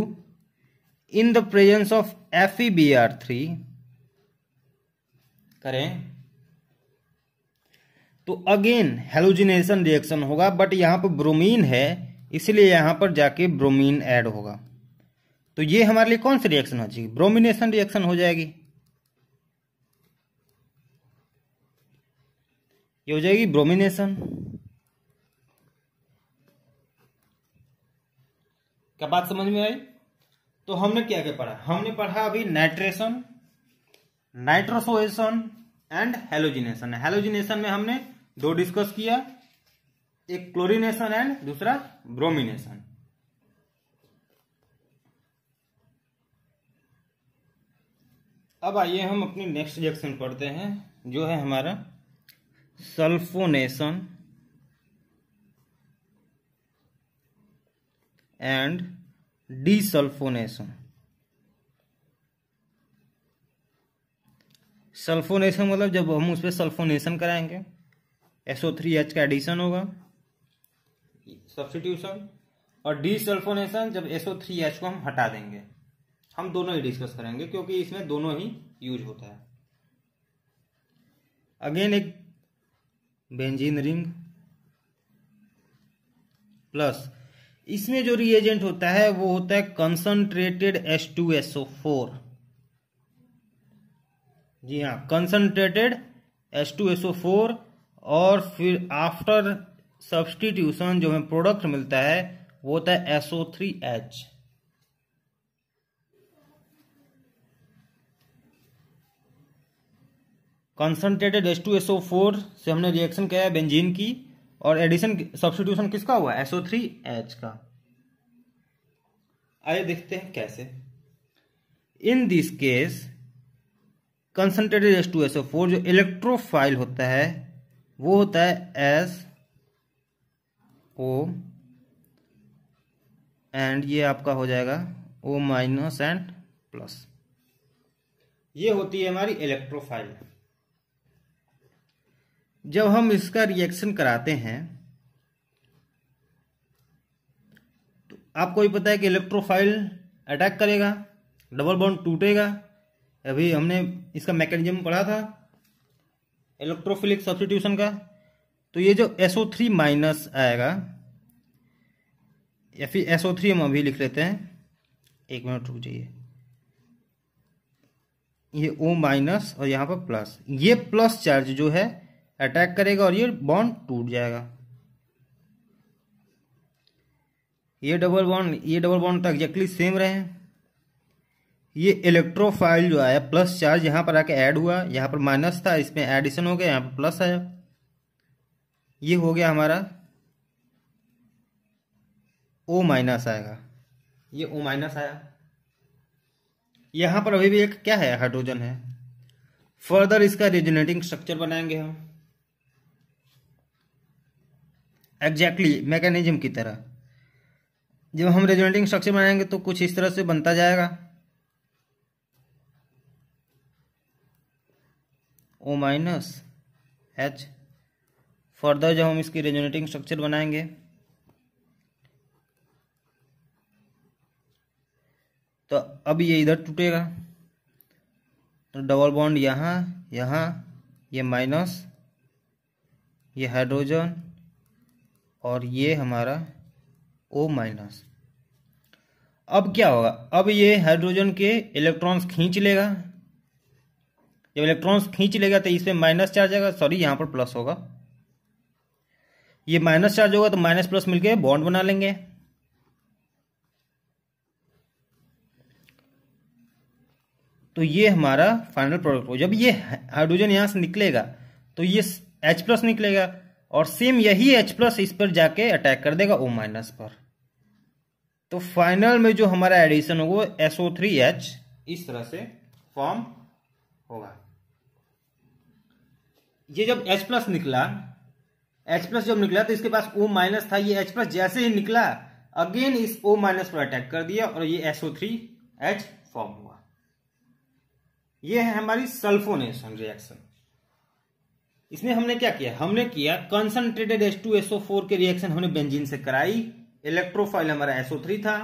in the presence of F E B R three करें तो अगेन हेलोजिनेशन रिएक्शन होगा बट यहाँ पर ब्रोमीन है इसलिए यहाँ पर जाके ब्रोमीन ऐड होगा तो ये हमारे लिए कौन सी रिएक्शन हो जाएगी ब्रोमिनेशन रिएक्शन हो जाएगी ये हो जाएगी ब्रोमिनेशन क्या बात समझ में आई तो हमने क्या क्या पढ़ा हमने पढ़ा अभी nitration nitrosation and halogenation halogenation में हमने दो डिस्कस किया एक क्लोरिनेशन एंड दूसरा ब्रोमिनेशन अब आइए हम अपनी नेक्स्ट सेक्शन पढ़ते हैं जो है हमारा सल्फोनेशन एंड डीसल्फोनेशन सल्फोनेशन मतलब जब हम उस पर सल्फोनेशन कराएंगे एसओ थ्री एच का एडिशन होगा सब्सटीट्यूशन और डी सल्फोनेशन जब एसओ थ्री एच को हम हटा देंगे हम दोनों ही डिस्कस करेंगे क्योंकि इसमें दोनों ही यूज होता है अगेन एक बेंजीन रिंग प्लस इसमें जो रिएजेंट होता है वो होता है concentrated S two SO four जी हाँ कंसंट्रेटेड फोर और फिर आफ्टर सब्सटीट्यूशन जो हमें प्रोडक्ट मिलता है वो होता है SO three H concentrated S two SO four से हमने रिएक्शन किया है बेंजीन की और एडिशन सब्सटीट्यूशन किसका हुआ एसओ थ्री एच का आइए देखते हैं कैसे in this case concentrated S two SO four जो इलेक्ट्रोफाइल होता है वो होता है एस ओ एंड ये आपका हो जाएगा ओ माइनस एंड प्लस ये होती है हमारी इलेक्ट्रोफाइल जब हम इसका रिएक्शन कराते हैं तो आपको भी पता है कि इलेक्ट्रोफाइल अटैक करेगा डबल बॉन्ड टूटेगा अभी हमने इसका मैकेनिज्म पढ़ा था इलेक्ट्रोफिलिक सब्सिट्यूशन का तो ये जो एसओ थ्री माइनस आएगा या फिर एसओ थ्री हम अभी लिख लेते हैं एक मिनट रुक जाइए ये ओ माइनस और यहाँ पर प्लस ये प्लस चार्ज जो है अटैक करेगा और ये बॉन्ड टूट जाएगा ये डबल बॉन्ड ये डबल बॉन्ड तो एग्जैक्टली सेम रहे हैं ये इलेक्ट्रोफाइल जो आया प्लस चार्ज यहाँ पर आके ऐड हुआ यहाँ पर माइनस था इसमें एडिशन हो गया यहाँ पर प्लस आया ये हो गया हमारा ओ माइनस आएगा ये ओ माइनस आया यहाँ पर अभी भी एक क्या है हाइड्रोजन है फर्दर इसका रेजोनेटिंग स्ट्रक्चर बनाएंगे हम एग्जैक्टली मैकेनिज्म की तरह जब हम रेजोनेटिंग स्ट्रक्चर बनाएंगे तो कुछ इस तरह से बनता जाएगा ओ माइनस एच फर्दर जब हम इसकी रेजोनेटिंग स्ट्रक्चर बनाएंगे तो अब ये इधर टूटेगा तो डबल बॉन्ड यहाँ यहाँ ये माइनस ये हाइड्रोजन और ये हमारा ओ माइनस अब क्या होगा अब ये हाइड्रोजन के इलेक्ट्रॉन्स खींच लेगा जब इलेक्ट्रॉन्स खींच लेगा तो इसमें माइनस चार्ज आएगा सॉरी यहाँ पर प्लस होगा ये माइनस चार्ज होगा तो माइनस प्लस मिलके बॉन्ड बना लेंगे तो ये हमारा फाइनल प्रोडक्ट हो जब ये हाइड्रोजन यहां से निकलेगा तो ये एच प्लस निकलेगा और सेम यही एच प्लस इस पर जाके अटैक कर देगा ओ माइनस पर तो फाइनल में जो हमारा एडिशन होगा एसओ थ्री एच इस तरह से फॉर्म होगा ये जब H प्लस निकला H प्लस जब निकला तो इसके पास O माइनस था ये H प्लस जैसे ही निकला अगेन इस O माइनस पर अटैक कर दिया और ये SO3 H फॉर्म हुआ ये है हमारी सल्फोनेशन रिएक्शन इसमें हमने क्या किया हमने किया एसओ H2SO4 के रिएक्शन हमने बेंजीन से कराई इलेक्ट्रोफाइल हमारा SO3 था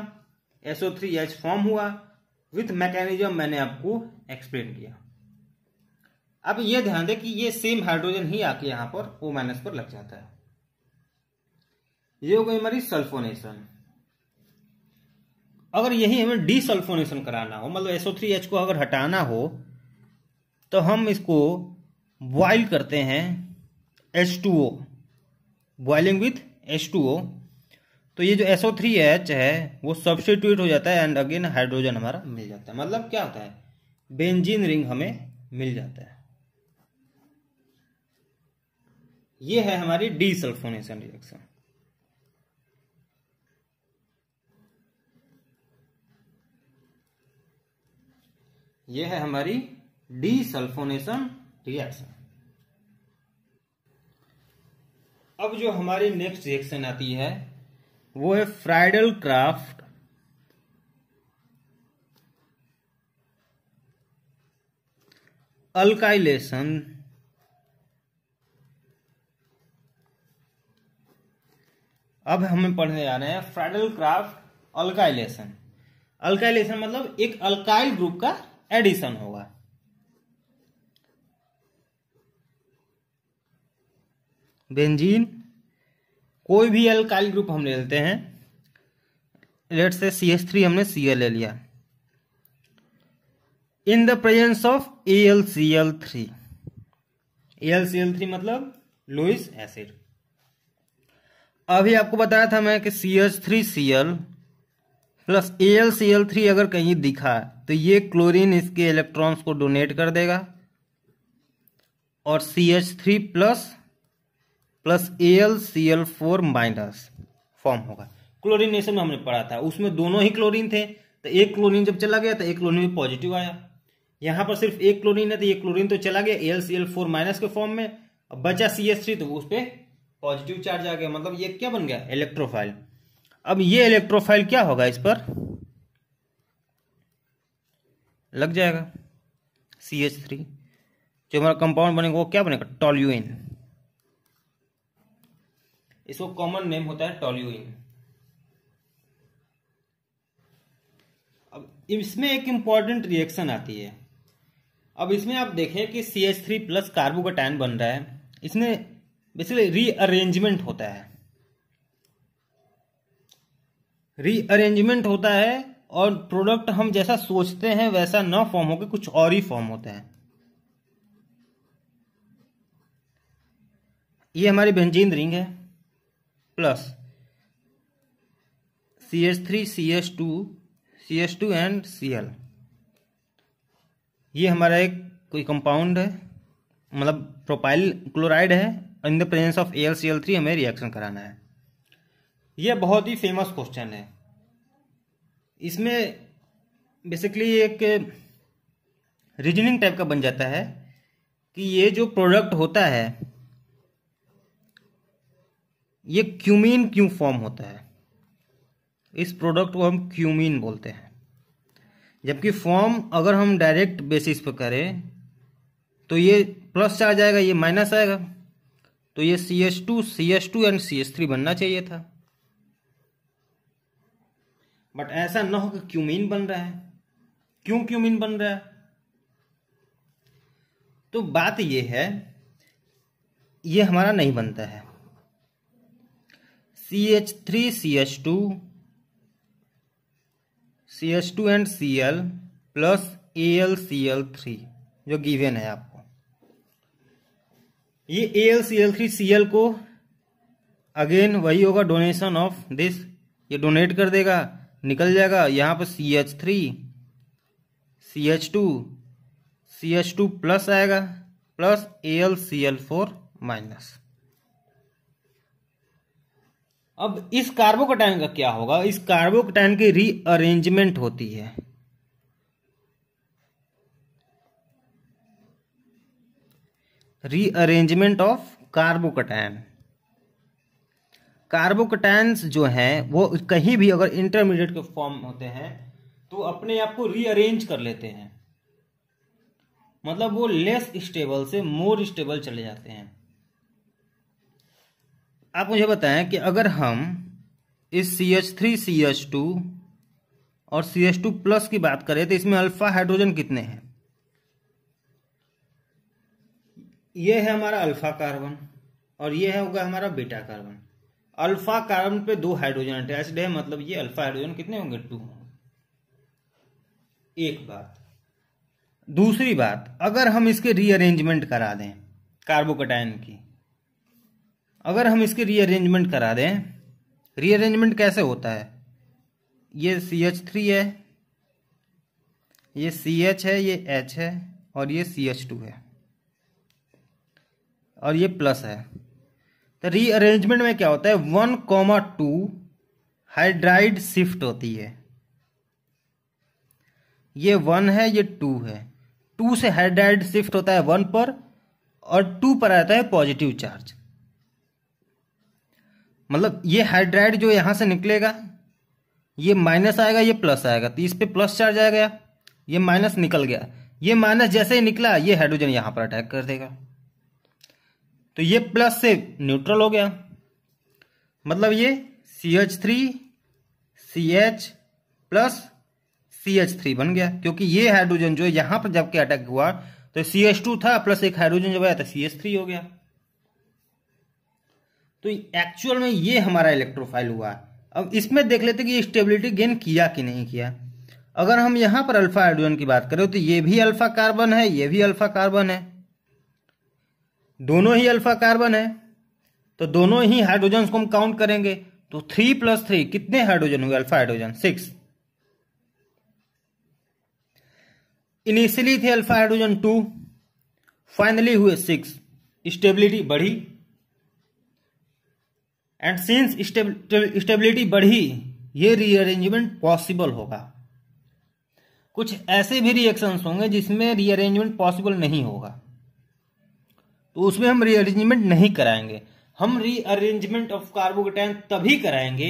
एच फॉर्म हुआ विथ मैकेनिज्म मैंने आपको एक्सप्लेन किया अब ये ध्यान दें कि ये सेम हाइड्रोजन ही आके यहां पर ओ माइनस पर लग जाता है ये हो गई हमारी सल्फोनेशन अगर यही हमें डिसल्फोनेशन कराना हो मतलब एसओ थ्री एच को अगर हटाना हो तो हम इसको बॉइल करते हैं H two O boiling with H two O तो ये जो एसओ थ्री एच है वो सब्सिट्यूट हो जाता है एंड अगेन हाइड्रोजन हमारा मिल जाता है मतलब क्या होता है बेंजीन रिंग हमें मिल जाता है ये है हमारी डी सल्फोनेशन रिएक्शन ये है हमारी डी सल्फोनेशन रिएक्शन अब जो हमारी नेक्स्ट रिएक्शन आती है वो है फ्राइडल क्राफ्ट अल्काइलेशन अब हमें पढ़ने जा रहे हैं फ्रेडल क्राफ्ट अल्काइलेशन अल्काइलेशन मतलब एक अल्काइल ग्रुप का एडिशन होगा बेंजीन कोई भी अल्काइल ग्रुप हम ले लेते हैं लेट से सी एस थ्री हमने सी एल ले लिया in the presence of A L C L three A L C L three मतलब लुइस एसिड अभी आपको बताया था मैं कि C H three C L plus A L C L three अगर कहीं दिखा तो ये क्लोरीन इसके इलेक्ट्रॉन्स को डोनेट कर देगा और C H three plus plus A L C L four minus form होगा क्लोरीनेशन में हमने पढ़ा था उसमें दोनों ही क्लोरीन थे तो एक क्लोरीन जब चला गया तो एक क्लोरीन भी पॉजिटिव आया यहां पर सिर्फ एक क्लोरीन है तो ये क्लोरीन तो चला गया L C L four minus के फॉर्म में अब बचा सी एच थ्री तो उस पर पॉजिटिव चार्ज आ गया मतलब ये क्या बन गया इलेक्ट्रोफाइल अब ये इलेक्ट्रोफाइल क्या होगा इस पर लग जाएगा सी एच थ्री जो हमारा कंपाउंड बनेगा वो क्या बनेगा टॉल्यूइन इसको कॉमन नेम होता है टॉल्यूइन अब इसमें एक इंपॉर्टेंट रिएक्शन आती है अब इसमें आप देखें कि C H three plus carbocation बन रहा है इसमें बेसिकली रीअरेंजमेंट होता है रीअरेंजमेंट होता है और प्रोडक्ट हम जैसा सोचते हैं वैसा न फॉर्म होकर कुछ और ही फॉर्म होते हैं ये हमारी बेंजीन रिंग है plus C H three C H two C H two and C L ये हमारा एक कोई कंपाउंड है मतलब प्रोपाइल क्लोराइड है in the presence of A हमें रिएक्शन कराना है यह बहुत ही फेमस क्वेश्चन है इसमें बेसिकली एक रीजनिंग टाइप का बन जाता है कि ये जो प्रोडक्ट होता है ये क्यूमीन क्यों फॉर्म होता है इस प्रोडक्ट को हम क्यूमीन बोलते हैं जबकि फॉर्म अगर हम डायरेक्ट बेसिस पर करें तो ये प्लस चार्ज आएगा ये माइनस आएगा तो ये C H two C H two and C H three बनना चाहिए था बट ऐसा न हो कि क्यूमीन बन रहा है क्यों क्यूमीन बन रहा है तो बात यह है ये हमारा नहीं बनता है C H three C H two C H two and C L plus A L C L three जो गिवेन है आप ये A L C L three C L को अगेन वही होगा डोनेशन ऑफ दिस ये डोनेट कर देगा निकल जाएगा यहां पर C H three C H two C H two plus आएगा plus A L C L four minus अब इस कार्बोकटाइन का क्या होगा इस कार्बोकटाइन की रीअरेंजमेंट होती है रीअरेंजमेंट ऑफ कार्बोकटैन कार्बोकटैन्स जो हैं वो कहीं भी अगर इंटरमीडिएट के फॉर्म होते हैं तो अपने आप को रीअरेंज कर लेते हैं मतलब वो लेस स्टेबल से मोर स्टेबल चले जाते हैं आप मुझे बताएं कि अगर हम इस C H three C H two और सी एच टू प्लस की बात करें तो इसमें अल्फा हाइड्रोजन कितने हैं ये है हमारा अल्फा कार्बन और ये है होगा हमारा बीटा कार्बन अल्फा कार्बन पे दो हाइड्रोजन अटैच्ड है मतलब ये अल्फा हाइड्रोजन कितने होंगे टू होंगे एक बात दूसरी बात अगर हम इसके रीअरेंजमेंट करा दें कार्बोकटाइन की अगर हम इसके रीअरेंजमेंट करा दें रीअरेंजमेंट कैसे होता है ये सी एच थ्री है ये सी एच है ये एच है और ये सी एच टू है और ये प्लस है तो रीअरेंजमेंट में क्या होता है one comma two hydride shift होती है ये वन है ये टू है टू से हाइड्राइड शिफ्ट होता है वन पर और टू पर आता है पॉजिटिव चार्ज मतलब ये हाइड्राइड जो यहां से निकलेगा ये माइनस आएगा ये प्लस आएगा तो इस पर प्लस चार्ज आ गया ये माइनस निकल गया ये माइनस जैसे ही निकला ये हाइड्रोजन यहां पर अटैक कर देगा तो ये प्लस से न्यूट्रल हो गया मतलब ये C H three C H plus C H three बन गया क्योंकि ये हाइड्रोजन जो है यहां पर जबकि अटैक हुआ तो सी एच टू था प्लस एक हाइड्रोजन जब आया तो सी एच थ्री हो गया तो एक्चुअल में ये हमारा इलेक्ट्रोफाइल हुआ अब इसमें देख लेते कि स्टेबिलिटी गेन किया कि नहीं किया अगर हम यहां पर अल्फा हाइड्रोजन की बात करें तो ये भी अल्फा कार्बन है ये भी अल्फा कार्बन है दोनों ही अल्फा कार्बन है तो दोनों ही हाइड्रोजन को हम काउंट करेंगे तो थ्री प्लस थ्री कितने हाइड्रोजन हुए अल्फा हाइड्रोजन सिक्स इनिशियली थे अल्फा हाइड्रोजन टू फाइनली हुए सिक्स स्टेबिलिटी बढ़ी एंड सिंस स्टेबिलिटी बढ़ी ये रीअरेंजमेंट पॉसिबल होगा कुछ ऐसे भी रिएक्शंस होंगे जिसमें रीअरेंजमेंट पॉसिबल नहीं होगा तो उसमें हम रीअरेंजमेंट नहीं कराएंगे हम रीअरेंजमेंट ऑफ कार्बोकैटायन तभी कराएंगे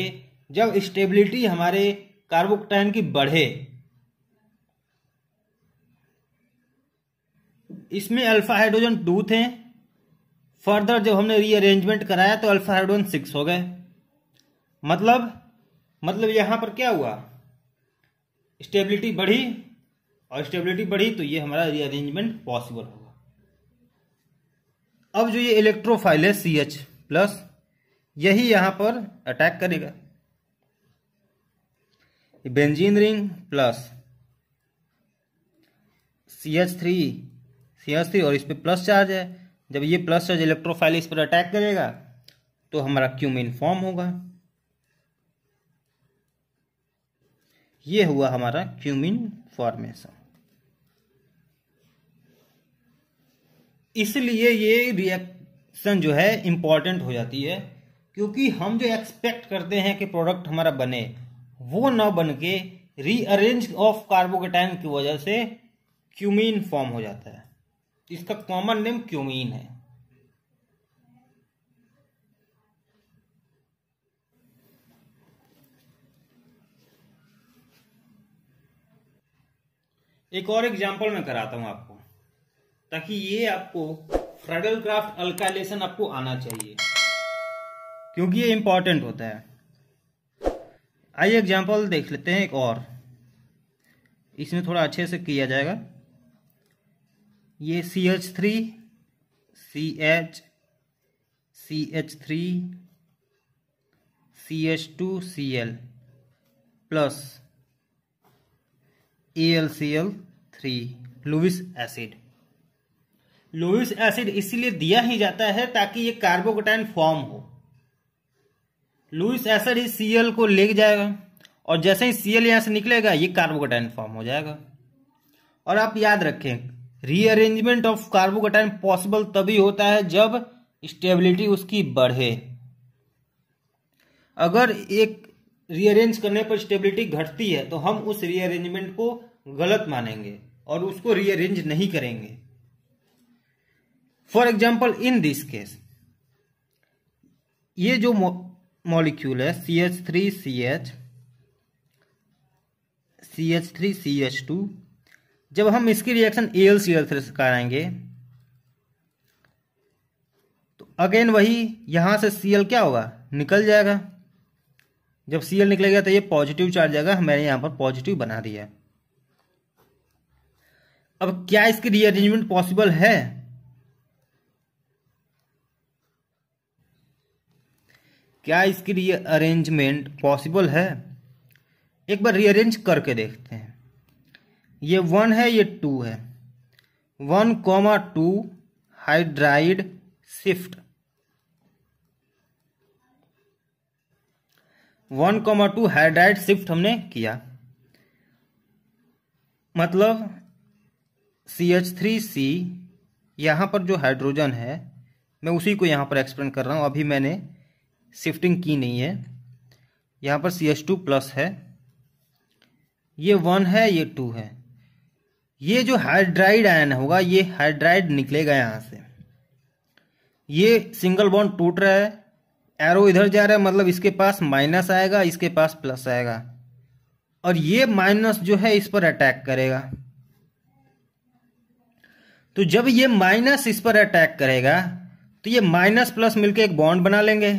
जब स्टेबिलिटी हमारे कार्बोकैटायन की बढ़े इसमें अल्फा हाइड्रोजन टू थे फर्दर जब हमने रीअरेंजमेंट कराया तो अल्फा हाइड्रोजन सिक्स हो गए मतलब मतलब यहां पर क्या हुआ स्टेबिलिटी बढ़ी और स्टेबिलिटी बढ़ी तो ये हमारा रीअरेंजमेंट पॉसिबल हो अब जो ये इलेक्ट्रोफाइल है सी एच प्लस यही यहां पर अटैक करेगा benzene ring plus C H three C H three और इस पर प्लस चार्ज है जब ये प्लस चार्ज इलेक्ट्रोफाइल इस पर अटैक करेगा तो हमारा क्यूमिन फॉर्म होगा ये हुआ हमारा क्यूमिन फॉर्मेशन इसलिए ये रिएक्शन जो है इम्पॉर्टेंट हो जाती है क्योंकि हम जो एक्सपेक्ट करते हैं कि प्रोडक्ट हमारा बने वो ना बन के रीअरेंज ऑफ कार्बोकेटाइन की वजह से क्यूमीन फॉर्म हो जाता है इसका कॉमन नेम क्यूमीन है एक और एग्जाम्पल मैं कराता हूं आपको ताकि ये आपको फ्रेडल क्राफ्ट अल्काइलेशन आपको आना चाहिए क्योंकि ये इम्पॉर्टेंट होता है आइए एग्जाम्पल देख लेते हैं एक और इसमें थोड़ा अच्छे से किया जाएगा ये C H three C H C H three C H two C L plus A L C L three Lewis acid Lewis acid इसीलिए दिया ही जाता है ताकि ये कार्बोकोटाइन फॉर्म हो लुइस एसिड इस सीएल को ले जाएगा और जैसे ही सीएल यहां से निकलेगा ये कार्बोकोटाइन फॉर्म हो जाएगा और आप याद रखें रीअरेंजमेंट ऑफ कार्बोकोटाइन पॉसिबल तभी होता है जब स्टेबिलिटी उसकी बढ़े अगर एक रीअरेंज करने पर स्टेबिलिटी घटती है तो हम उस रीअरेंजमेंट को गलत मानेंगे और उसको रीअरेंज नहीं करेंगे for example in this case ये जो मॉलिक्यूल है C H three C H C H three C H two जब हम इसकी reaction A L C L three से कराएंगे तो अगेन वही यहां से सी एल क्या होगा निकल जाएगा जब सी एल निकलेगा तो ये पॉजिटिव चार्ज आएगा मैंने यहां पर पॉजिटिव बना दिया अब क्या इसकी रीअरेंजमेंट पॉसिबल है क्या इसके लिए अरेंजमेंट पॉसिबल है एक बार रीअरेंज करके देखते हैं ये वन है ये टू है one comma two hydride shift one comma two hydride shift हमने किया मतलब सी एच थ्री सी यहां पर जो हाइड्रोजन है मैं उसी को यहां पर एक्सप्लेन कर रहा हूं अभी मैंने शिफ्टिंग की नहीं है यहाँ पर सी एस टू प्लस है ये वन है ये टू है ये जो हाइड्राइड आयन होगा ये हाइड्राइड निकलेगा यहाँ से ये सिंगल बॉन्ड टूट रहा है एरो इधर जा रहा है मतलब इसके पास माइनस आएगा इसके पास प्लस आएगा और ये माइनस जो है इस पर अटैक करेगा तो जब ये माइनस इस पर अटैक करेगा तो ये माइनस प्लस मिलके एक बॉन्ड बना लेंगे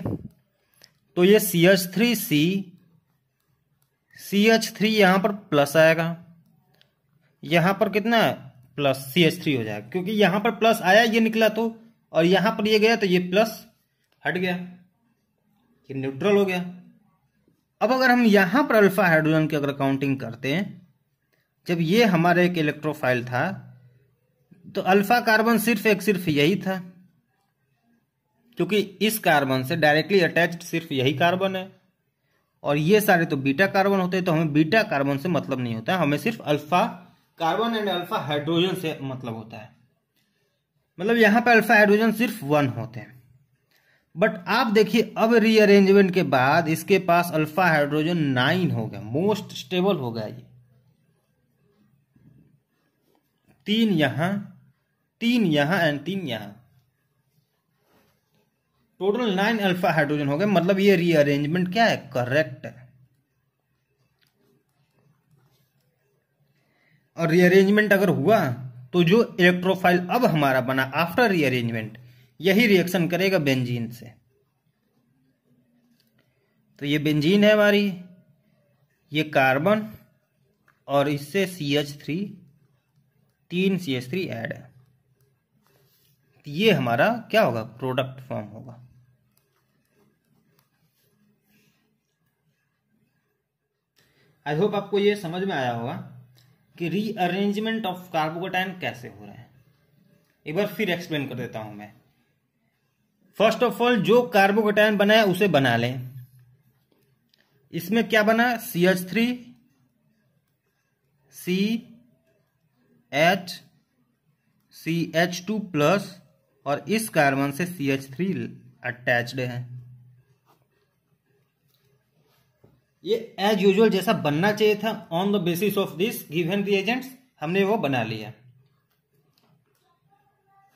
तो ये C H three C C H three यहां पर प्लस आएगा यहां पर कितना है प्लस सी एच थ्री हो जाएगा क्योंकि यहां पर प्लस आया ये निकला तो और यहां पर ये गया तो ये प्लस हट गया ये न्यूट्रल हो गया अब अगर हम यहां पर अल्फा हाइड्रोजन की अगर काउंटिंग करते हैं जब ये हमारा एक इलेक्ट्रोफाइल था तो अल्फा कार्बन सिर्फ एक सिर्फ यही था क्योंकि इस कार्बन से डायरेक्टली अटैच्ड सिर्फ यही कार्बन है और ये सारे तो बीटा कार्बन होते हैं तो हमें बीटा कार्बन से मतलब नहीं होता है हमें सिर्फ alpha carbon and alpha hydrogen से मतलब होता है मतलब यहां पर अल्फा हाइड्रोजन सिर्फ वन होते हैं बट आप देखिए अब रीअरेंजमेंट के बाद इसके पास अल्फा हाइड्रोजन नाइन हो गया मोस्ट स्टेबल हो गया ये तीन यहां तीन यहां एंड तीन यहां टोटल नाइन अल्फा हाइड्रोजन हो गए मतलब ये रीअरेंजमेंट क्या है करेक्ट है और रीअरेंजमेंट अगर हुआ तो जो इलेक्ट्रोफाइल अब हमारा बना आफ्टर रीअरेंजमेंट यही रिएक्शन करेगा बेंजीन से तो ये बेंजीन है हमारी ये कार्बन और इससे सी एच थ्री तीन सी एच थ्री एड है ये हमारा क्या होगा प्रोडक्ट फॉर्म होगा आई होप आपको ये समझ में आया होगा कि रीअरेंजमेंट ऑफ कार्बोकोटाइन कैसे हो रहे हैं एक बार फिर एक्सप्लेन कर देता हूं मैं फर्स्ट ऑफ ऑल जो कार्बोकोटाइन बनाए उसे बना लें इसमें क्या बना C H three C H C H two plus और इस कार्बन से सी एच थ्री अटैच्ड है ये एज यूजल जैसा बनना चाहिए था on the basis of this given agent हमने वो बना लिया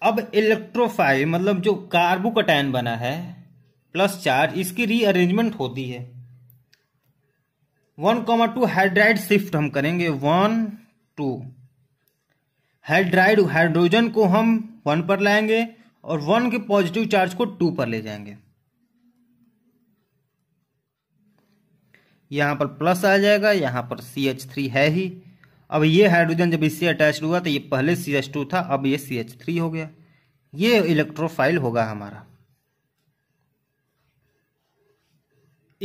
अब इलेक्ट्रोफाइल मतलब जो कार्बोकटायन बना है प्लस चार्ज इसकी रीअरेंजमेंट होती है one comma two hydride shift हम करेंगे वन टू हाइड्राइड हाइड्रोजन को हम वन पर लाएंगे और वन के पॉजिटिव चार्ज को टू पर ले जाएंगे यहाँ पर प्लस आ जाएगा यहाँ पर सी एच थ्री है ही अब ये हाइड्रोजन जब इससे अटैच हुआ तो ये पहले सी एच टू था अब ये सी एच थ्री हो गया ये इलेक्ट्रोफाइल होगा हमारा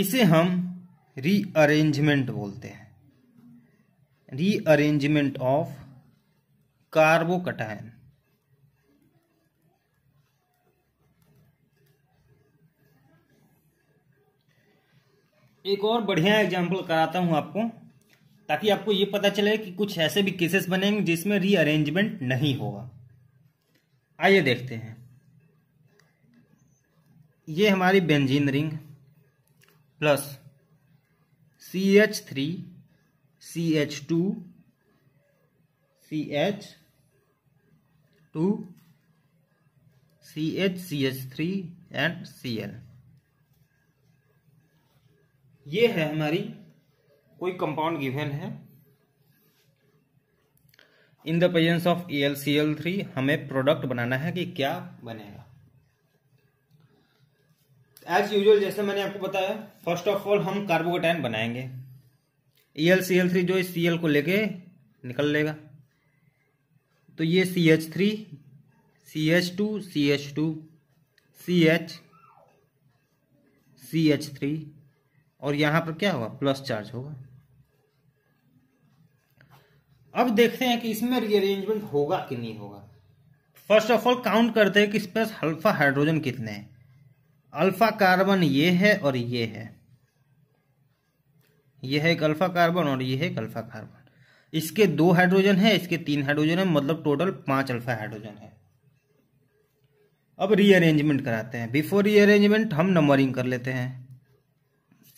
इसे हम रीअरेंजमेंट बोलते हैं रीअरेंजमेंट ऑफ कार्बोकटायन एक और बढ़िया एग्जाम्पल कराता हूँ आपको ताकि आपको ये पता चले कि कुछ ऐसे भी केसेस बनेंगे जिसमें रीअरेंजमेंट नहीं होगा आइए देखते हैं ये हमारी benzene ring plus C H three C H two C H two C H C H three and C L ये है हमारी कोई कंपाउंड गिवन है in the presence of L C L three हमें प्रोडक्ट बनाना है कि क्या बनेगा एज यूजल जैसे मैंने आपको बताया फर्स्ट ऑफ ऑल हम कार्बोकोटाइन बनाएंगे एल सी एल थ्री जो इस सी एल को लेके निकल लेगा तो ये C H three C H two C H two C H C H three और यहां पर क्या होगा प्लस चार्ज होगा अब देखते हैं कि इसमें रीअरेंजमेंट होगा कि नहीं होगा फर्स्ट ऑफ ऑल काउंट करते हैं कि इसमें अल्फा हाइड्रोजन कितने हैं अल्फा कार्बन ये है और ये है यह है एक अल्फा कार्बन और ये है एक अल्फा कार्बन इसके दो हाइड्रोजन है इसके तीन हाइड्रोजन है मतलब टोटल पांच अल्फा हाइड्रोजन है अब रीअरेंजमेंट कराते हैं बिफोर रीअरेंजमेंट हम नंबरिंग कर लेते हैं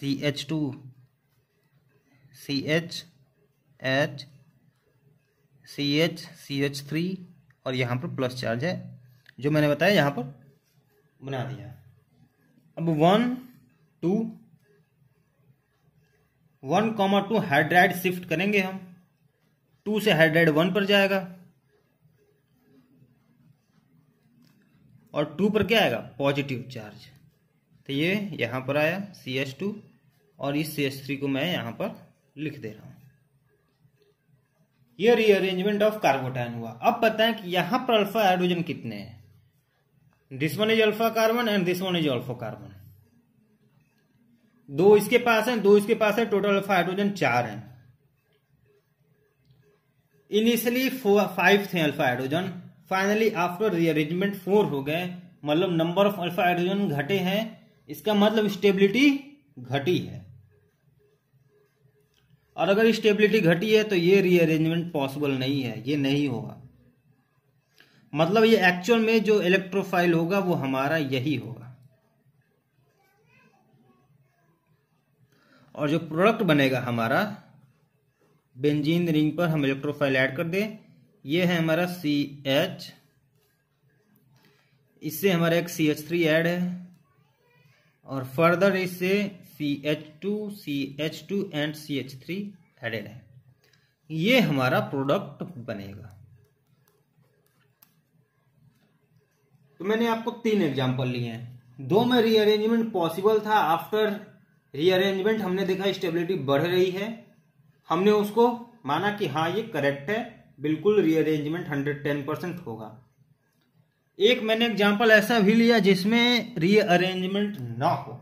C H two C H H C H C H three और यहाँ पर प्लस चार्ज है जो मैंने बताया यहाँ पर बना दिया अब one two one comma two hydride shift करेंगे हम टू से हाइड्राइड वन पर जाएगा और टू पर क्या आएगा पॉजिटिव चार्ज तो ये यहाँ पर आया सी एच टू और इस सी एस थ्री को मैं यहां पर लिख दे रहा हूं ये रीअरेंजमेंट ऑफ कार्बोटाइन हुआ अब बताएं कि यहां पर अल्फा हाइड्रोजन कितने हैं this one is alpha carbon and this one is alpha carbon दो इसके पास हैं दो इसके पास है टोटल अल्फा हाइड्रोजन चार हैं इनिशियली फाइव थे alpha hydrogen finally after rearrangement four हो गए मतलब नंबर ऑफ अल्फा हाइड्रोजन घटे हैं इसका मतलब स्टेबिलिटी घटी है और अगर स्टेबिलिटी घटी है तो ये रीअरेंजमेंट पॉसिबल नहीं है ये नहीं होगा मतलब ये एक्चुअल में जो इलेक्ट्रोफाइल होगा वो हमारा यही होगा और जो प्रोडक्ट बनेगा हमारा बेंजीन रिंग पर हम इलेक्ट्रोफाइल ऐड कर दें ये है हमारा सी एच इससे हमारा एक सी एच थ्री एड है और फर्दर इससे C H two C H two and C H three added है ये हमारा प्रोडक्ट बनेगा तो मैंने आपको तीन एग्जाम्पल लिए हैं दो में रीअरेंजमेंट पॉसिबल था आफ्टर रीअरेंजमेंट हमने देखा स्टेबिलिटी बढ़ रही है हमने उसको माना कि हाँ ये करेक्ट है बिल्कुल रीअरेंजमेंट हंड्रेड टेन परसेंट होगा एक मैंने एग्जाम्पल ऐसा भी लिया जिसमें रीअरेंजमेंट ना हो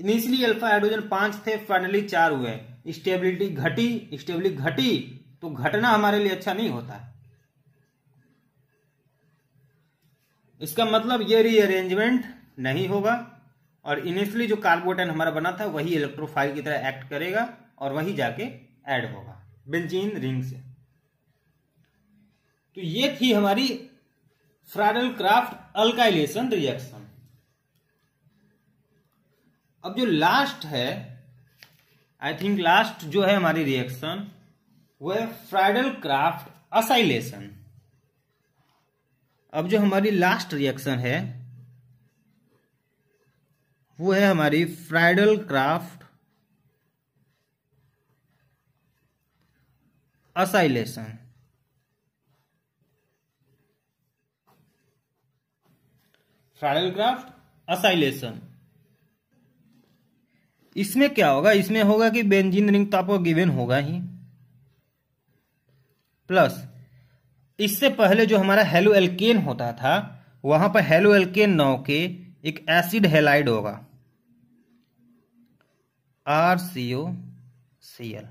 इनिशियली अल्फा हाइड्रोजन पांच थे फाइनली चार हुए स्टेबिलिटी घटी स्टेबिलिटी घटी तो घटना हमारे लिए अच्छा नहीं होता इसका मतलब ये रीअरेंजमेंट नहीं होगा और इनिशियली जो कार्बोटेन हमारा बना था वही इलेक्ट्रोफाइल की तरह एक्ट करेगा और वही जाके ऐड होगा बेंजीन रिंग से तो ये थी हमारी फ्राइडल क्राफ्ट अल्काइलेशन रिएक्शन अब जो लास्ट है आई थिंक लास्ट जो है हमारी रिएक्शन वो है फ्राइडल क्राफ्ट असाइलेशन अब जो हमारी लास्ट रिएक्शन है वो है हमारी Friedel craft acylation Friedel craft acylation इसमें क्या होगा इसमें होगा कि बेंजीन रिंग तो आपको गिवेन होगा ही प्लस इससे पहले जो हमारा हेलो एल्केन होता था वहां पर हेलो एल्केन नौ के एक एसिड हेलाइड होगा R C O C L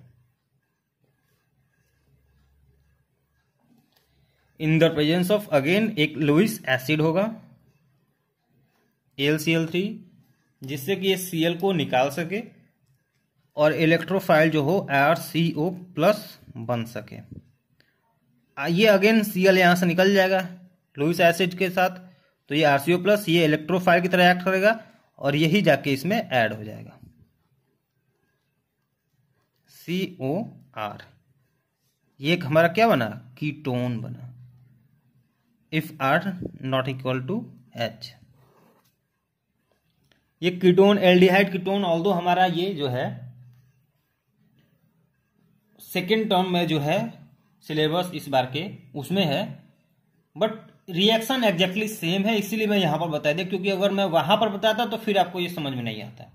in the presence of again एक लुइस एसिड होगा एल सी एल थ्री जिससे कि ये सी को निकाल सके और इलेक्ट्रोफाइल जो हो आर सी ओ प्लस बन सके ये अगेन सी एल यहाँ से निकल जाएगा लुइस एसिड के साथ तो ये आर सी ओ प्लस ये इलेक्ट्रोफाइल की तरह एक्ट करेगा और यही जाके इसमें ऐड हो जाएगा सी ओ आर ये हमारा क्या बना कीटोन बना if R not equal to H ये कीटोन एल्डिहाइड कीटोन ऑल्दो हमारा ये जो है सेकेंड टर्म में जो है सिलेबस इस बार के उसमें है बट रिएक्शन एग्जैक्टली सेम है इसीलिए मैं यहां पर बता दे क्योंकि अगर मैं वहां पर बताता तो फिर आपको ये समझ में नहीं आता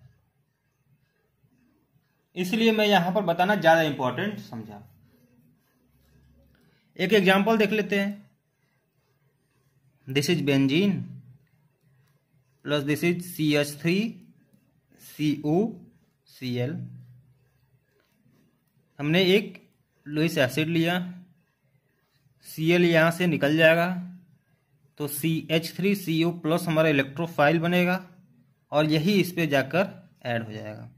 इसलिए मैं यहां पर बताना ज्यादा इंपॉर्टेंट समझा एक एग्जाम्पल देख लेते हैं this is benzene plus this is CH3 L हमने एक लुइस एसिड लिया सी एल यहाँ से निकल जाएगा तो C H three C O plus हमारा इलेक्ट्रोफाइल बनेगा और यही इस पर जाकर ऐड हो जाएगा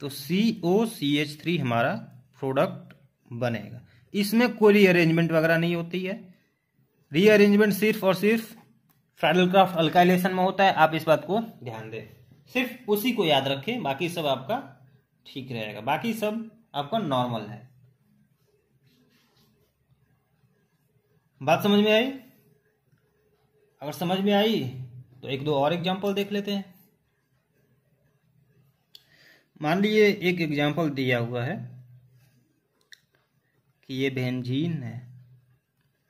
तो C O C H three हमारा प्रोडक्ट बनेगा इसमें कोई रीअरेंजमेंट वगैरह नहीं होती है रीअरेंजमेंट सिर्फ और सिर्फ फ्राइडल क्राफ्ट अल्काइलेशन में होता है आप इस बात को ध्यान दें सिर्फ उसी को याद रखें बाकी सब आपका ठीक रहेगा बाकी सब आपका नॉर्मल है बात समझ में आई अगर समझ में आई तो एक दो और एग्जाम्पल देख लेते हैं मान लीजिए एक एग्जाम्पल दिया हुआ है कि ये बेंजीन है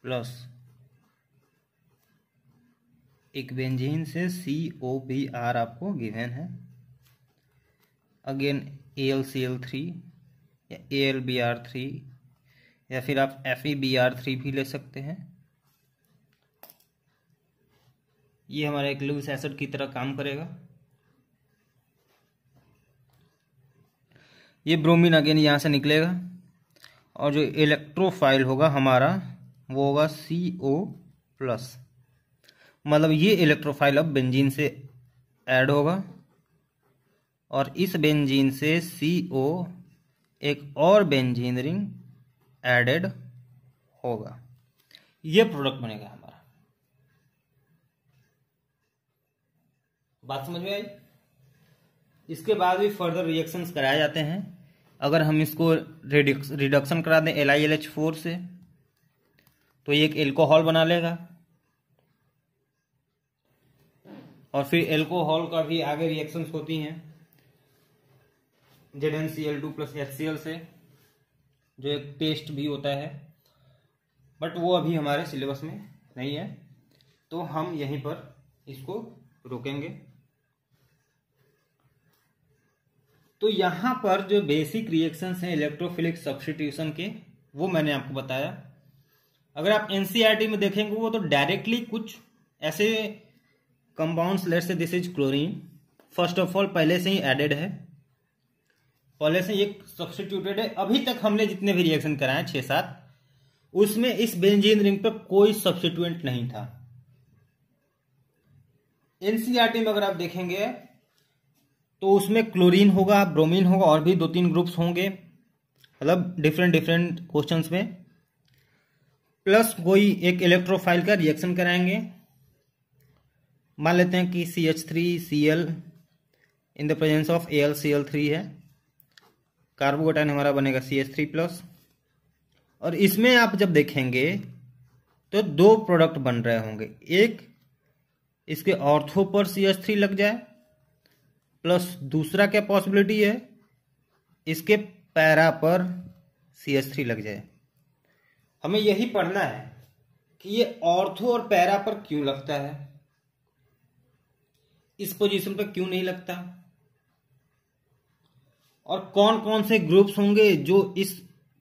प्लस एक बेंजीन से सी ओ बी आर आपको गिवेन है again A L C L three या A L B R three या फिर आप F E B R three भी ले सकते हैं ये हमारा एक लूज एसिड की तरह काम करेगा ये ब्रोमीन अगेन यहाँ से निकलेगा और जो इलेक्ट्रोफाइल होगा हमारा वो होगा सी ओ प्लस मतलब ये इलेक्ट्रोफाइल अब बेंजीन से ऐड होगा और इस बेंजीन से सी ओ एक और बेंजीन रिंग एडेड होगा ये प्रोडक्ट बनेगा हमारा बात समझ में आई इसके बाद भी फर्दर रिएक्शंस कराए जाते हैं अगर हम इसको रिडक्शन करा दें L I L H four से तो ये एक एल्कोहल बना लेगा और फिर एल्कोहल का भी आगे रिएक्शंस होती हैं Z N C L two plus H C L से जो एक टेस्ट भी होता है बट वो अभी हमारे सिलेबस में नहीं है तो हम यहीं पर इसको रोकेंगे तो यहाँ पर जो बेसिक रिएक्शंस हैं इलेक्ट्रोफिलिक सब्सटीट्यूशन के वो मैंने आपको बताया अगर आप एनसीईआरटी e में देखेंगे वो तो डायरेक्टली कुछ ऐसे compounds let's say this is chlorine first of all पहले से ही एडेड है पहले से ये सब्सटीट्यूटेड है अभी तक हमने जितने भी रिएक्शन कराए छह सात उसमें इस बेंजीन रिंग पर कोई सब्सिट्यूएंट नहीं था एनसीआरटी e में अगर आप देखेंगे तो उसमें क्लोरीन होगा ब्रोमीन होगा और भी दो तीन ग्रुप्स होंगे मतलब डिफरेंट डिफरेंट क्वेश्चंस में प्लस कोई एक इलेक्ट्रोफाइल का रिएक्शन कराएंगे मान लेते हैं कि C H three C L in the presence of A L C L three है कार्बोकटाइन हमारा बनेगा सी एच थ्री प्लस और इसमें आप जब देखेंगे तो दो प्रोडक्ट बन रहे होंगे एक इसके ऑर्थो पर सी एच थ्री लग जाए प्लस दूसरा क्या पॉसिबिलिटी है इसके पैरा पर सी एच थ्री लग जाए हमें यही पढ़ना है कि ये ऑर्थो और पैरा पर क्यों लगता है इस पोजीशन पर क्यों नहीं लगता और कौन कौन से ग्रुप्स होंगे जो इस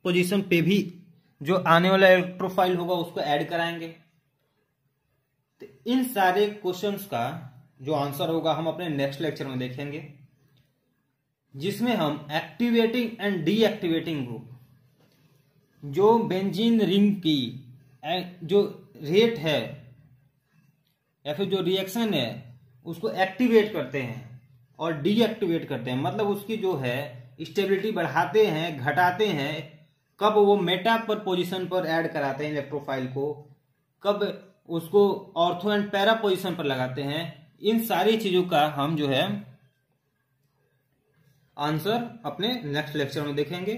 पोजीशन पे भी जो आने वाला इलेक्ट्रोफाइल होगा उसको ऐड कराएंगे तो इन सारे क्वेश्चंस का जो आंसर होगा हम अपने नेक्स्ट लेक्चर में देखेंगे जिसमें हम एक्टिवेटिंग एंड डीएक्टिवेटिंग ग्रुप जो बेंजीन रिंग की जो रेट है या फिर जो रिएक्शन है उसको एक्टिवेट करते हैं और डीएक्टिवेट करते हैं मतलब उसकी जो है स्टेबिलिटी बढ़ाते हैं घटाते हैं कब वो मेटा पर पोजीशन पर ऐड कराते हैं इलेक्ट्रोफाइल को कब उसको ऑर्थो एंड पैरा पोजीशन पर लगाते हैं इन सारी चीजों का हम जो है आंसर अपने नेक्स्ट लेक्चर में देखेंगे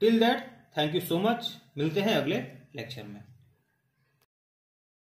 till that thank you so much मिलते हैं अगले लेक्चर में